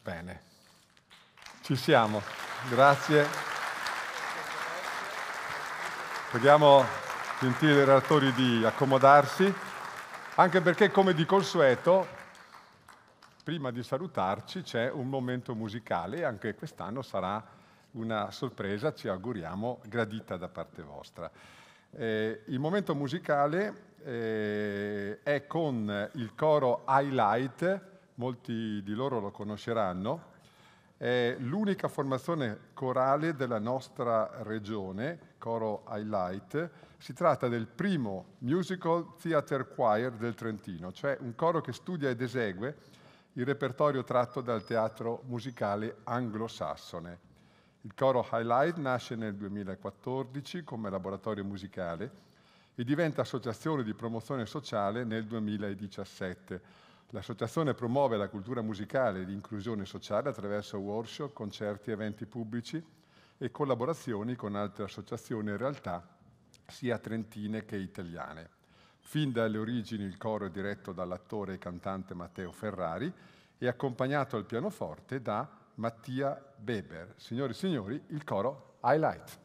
Speaker 1: Bene, ci siamo, grazie. Preghiamo gentili relatori di accomodarsi, anche perché come di consueto prima di salutarci c'è un momento musicale e anche quest'anno sarà una sorpresa, ci auguriamo, gradita da parte vostra. Eh, il momento musicale eh, è con il coro Highlight, molti di loro lo conosceranno, è l'unica formazione corale della nostra regione, coro Highlight. Si tratta del primo musical theater choir del Trentino, cioè un coro che studia ed esegue il repertorio tratto dal teatro musicale anglosassone. Il coro Highlight nasce nel 2014 come laboratorio musicale e diventa associazione di promozione sociale nel 2017. L'associazione promuove la cultura musicale e l'inclusione sociale attraverso workshop, concerti, eventi pubblici e collaborazioni con altre associazioni e realtà sia trentine che italiane. Fin dalle origini il coro è diretto dall'attore e cantante Matteo Ferrari e accompagnato al pianoforte da Mattia Weber. Signori e signori, il coro Highlight.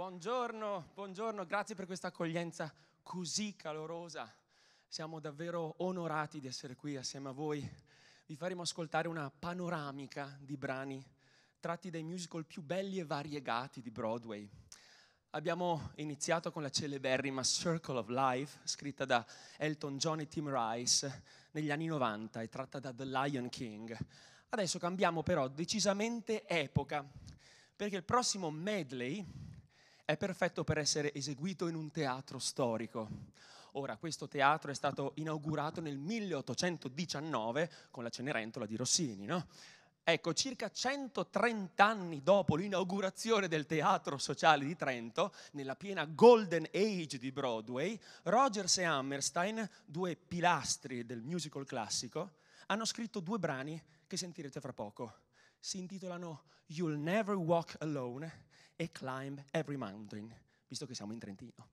Speaker 14: Buongiorno, buongiorno, grazie per questa accoglienza così calorosa. Siamo davvero onorati di essere qui assieme a voi. Vi faremo ascoltare una panoramica di brani tratti dai musical più belli e variegati di Broadway. Abbiamo iniziato con la celeberrima Circle of Life, scritta da Elton John e Tim Rice negli anni 90 e tratta da The Lion King. Adesso cambiamo però decisamente epoca, perché il prossimo medley è perfetto per essere eseguito in un teatro storico. Ora, questo teatro è stato inaugurato nel 1819 con la Cenerentola di Rossini, no? Ecco, circa 130 anni dopo l'inaugurazione del Teatro Sociale di Trento, nella piena Golden Age di Broadway, Rogers e Hammerstein, due pilastri del musical classico, hanno scritto due brani che sentirete fra poco. Si intitolano You'll Never Walk Alone e Climb Every Mountain, visto che siamo in Trentino.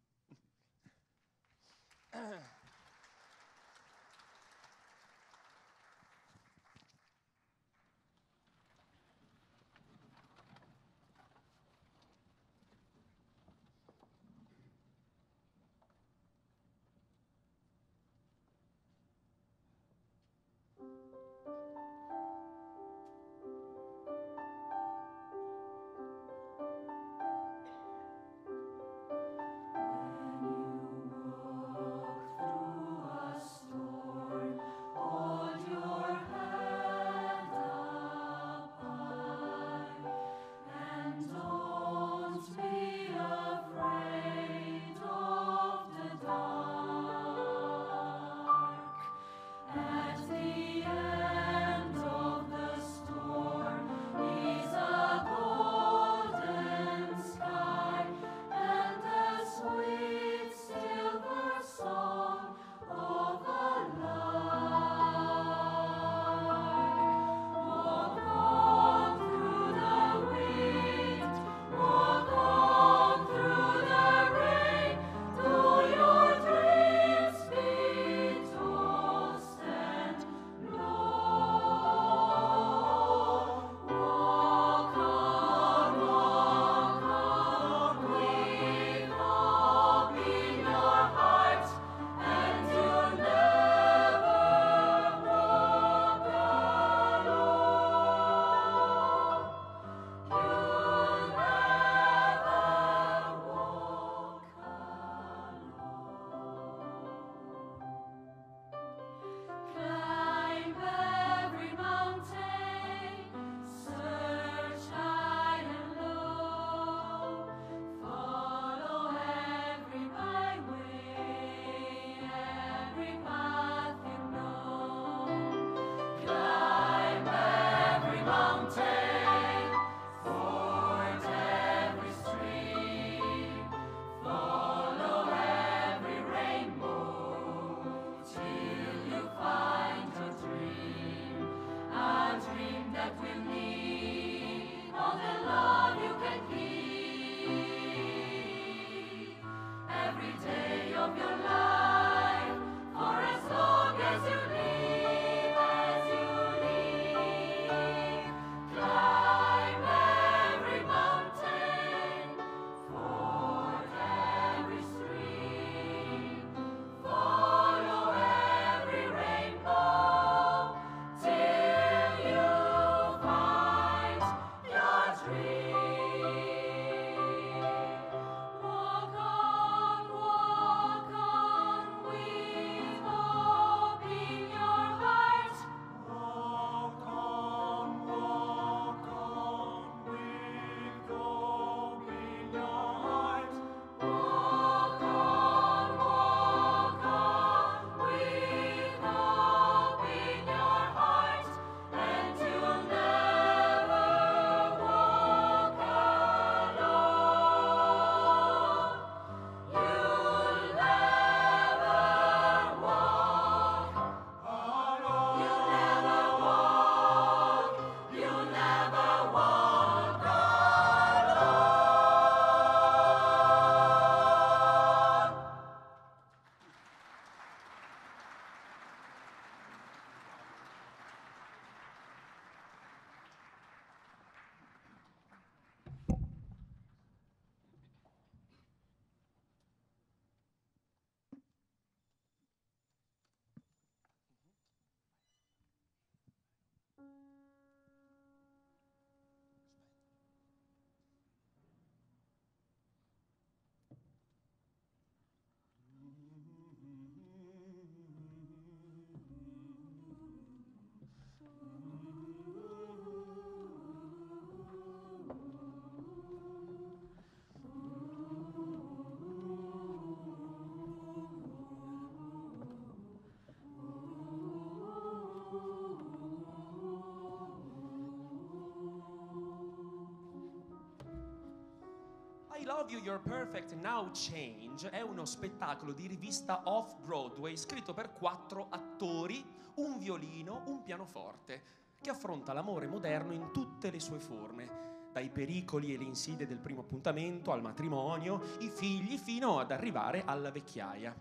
Speaker 14: Love You, You're Perfect, Now Change è uno spettacolo di rivista off-Broadway scritto per quattro attori, un violino, un pianoforte, che affronta l'amore moderno in tutte le sue forme dai pericoli e le insidie del primo appuntamento al matrimonio, i figli, fino ad arrivare alla vecchiaia.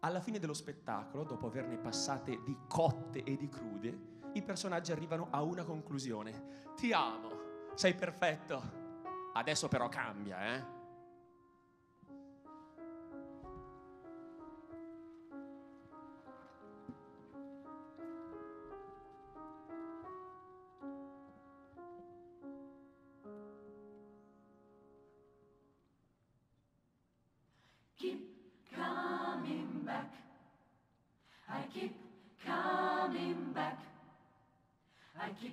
Speaker 14: Alla fine dello spettacolo, dopo averne passate di cotte e di crude, i personaggi arrivano a una conclusione. Ti amo, sei perfetto, Adesso però cambia, eh?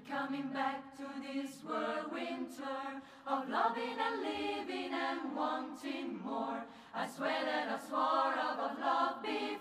Speaker 15: coming back to this world winter. wanting more. I swear that I swore i of love before.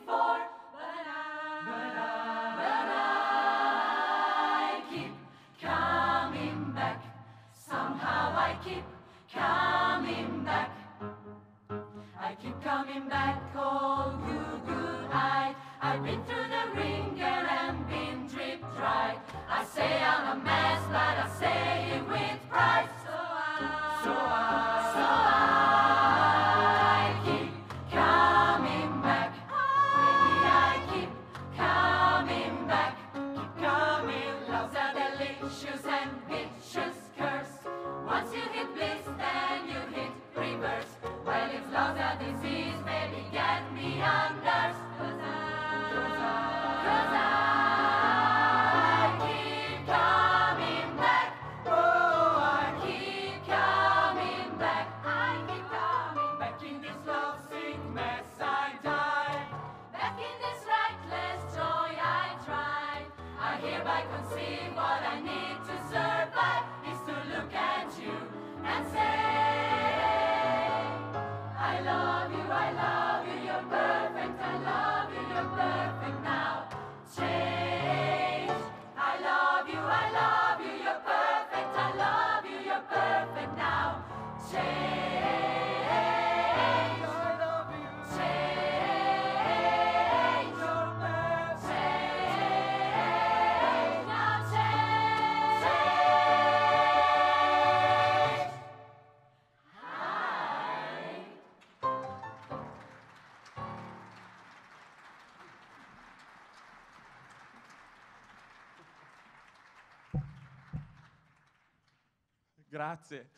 Speaker 14: grazie.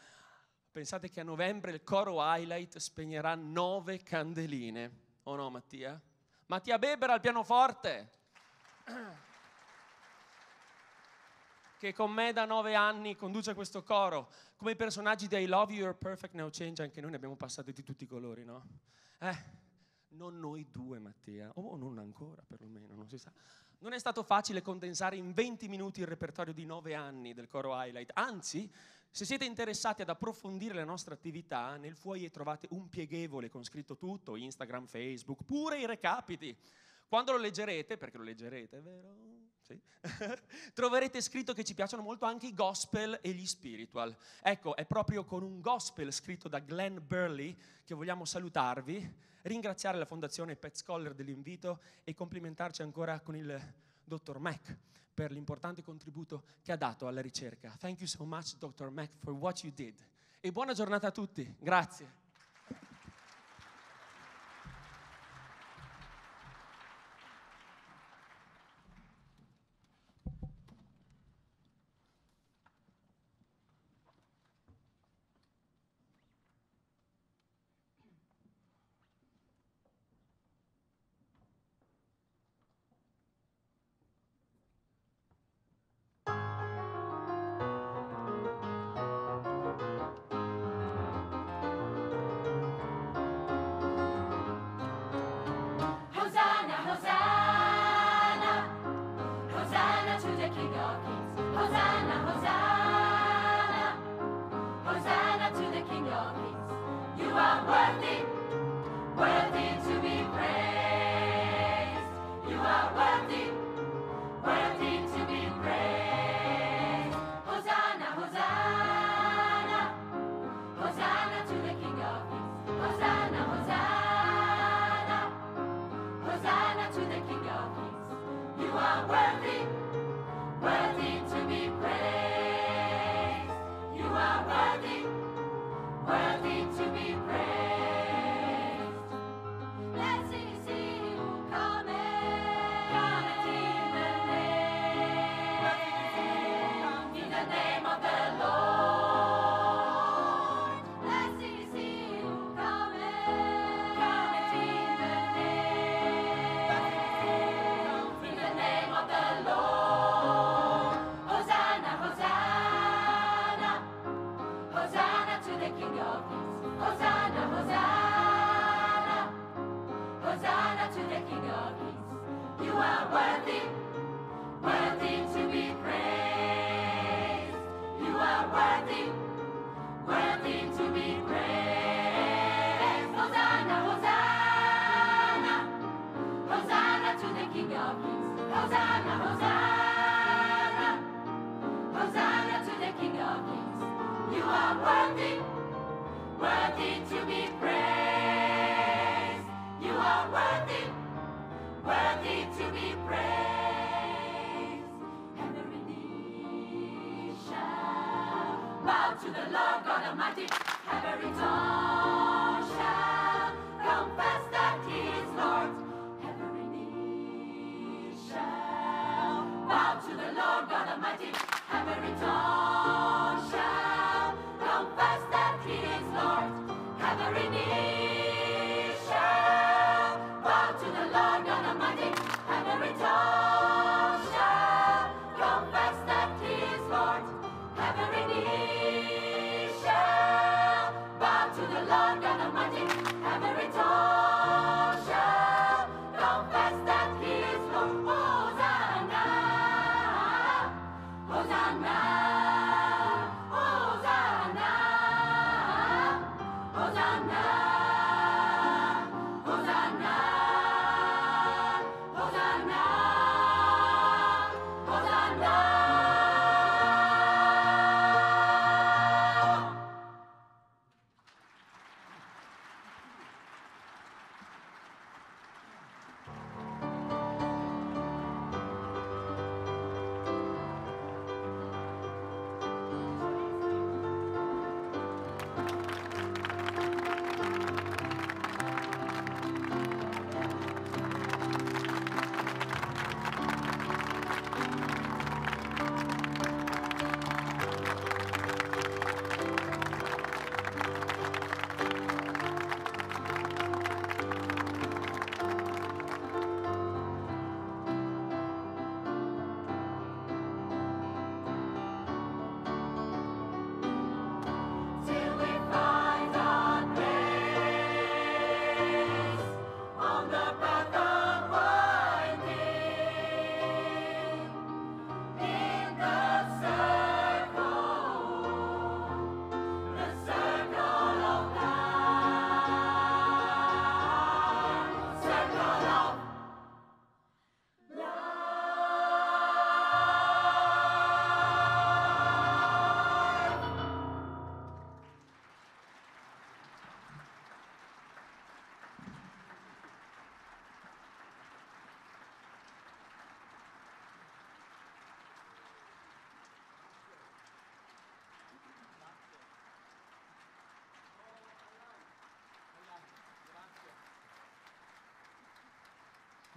Speaker 14: Pensate che a novembre il coro Highlight spegnerà nove candeline. O oh no, Mattia? Mattia Beber al pianoforte, che con me da nove anni conduce questo coro. Come i personaggi di I Love You, You're Perfect, Now Change, anche noi ne abbiamo passati di tutti i colori, no? Eh, non noi due, Mattia, o oh, non ancora perlomeno, non si sa. Non è stato facile condensare in 20 minuti il repertorio di 9 anni del coro Highlight, anzi, se siete interessati ad approfondire la nostra attività, nel foyer trovate un pieghevole con scritto tutto, Instagram, Facebook, pure i recapiti. Quando lo leggerete, perché lo leggerete, vero? Sì. Troverete scritto che ci piacciono molto anche i gospel e gli spiritual. Ecco, è proprio con un gospel scritto da Glenn Burley che vogliamo salutarvi, ringraziare la Fondazione Pet Scholar dell'invito e complimentarci ancora con il dottor Mac per l'importante contributo che ha dato alla ricerca. Thank you so much, dottor Mac, for what you did. E buona giornata a tutti. Grazie.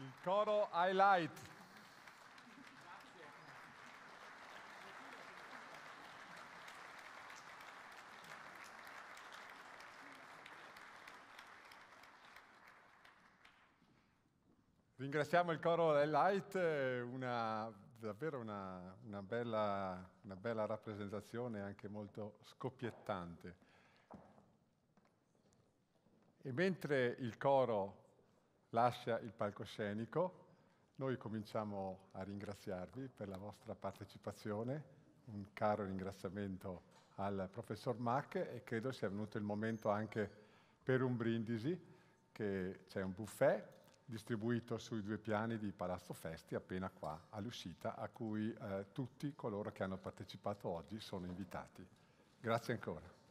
Speaker 1: il coro Highlight. Ringraziamo il coro Light, una, davvero una, una, bella, una, bella, rappresentazione anche molto scoppiettante. E mentre il coro lascia il palcoscenico. Noi cominciamo a ringraziarvi per la vostra partecipazione, un caro ringraziamento al professor Mack e credo sia venuto il momento anche per un brindisi, che c'è un buffet distribuito sui due piani di Palazzo Festi appena qua all'uscita, a cui eh, tutti coloro che hanno partecipato oggi sono invitati. Grazie ancora.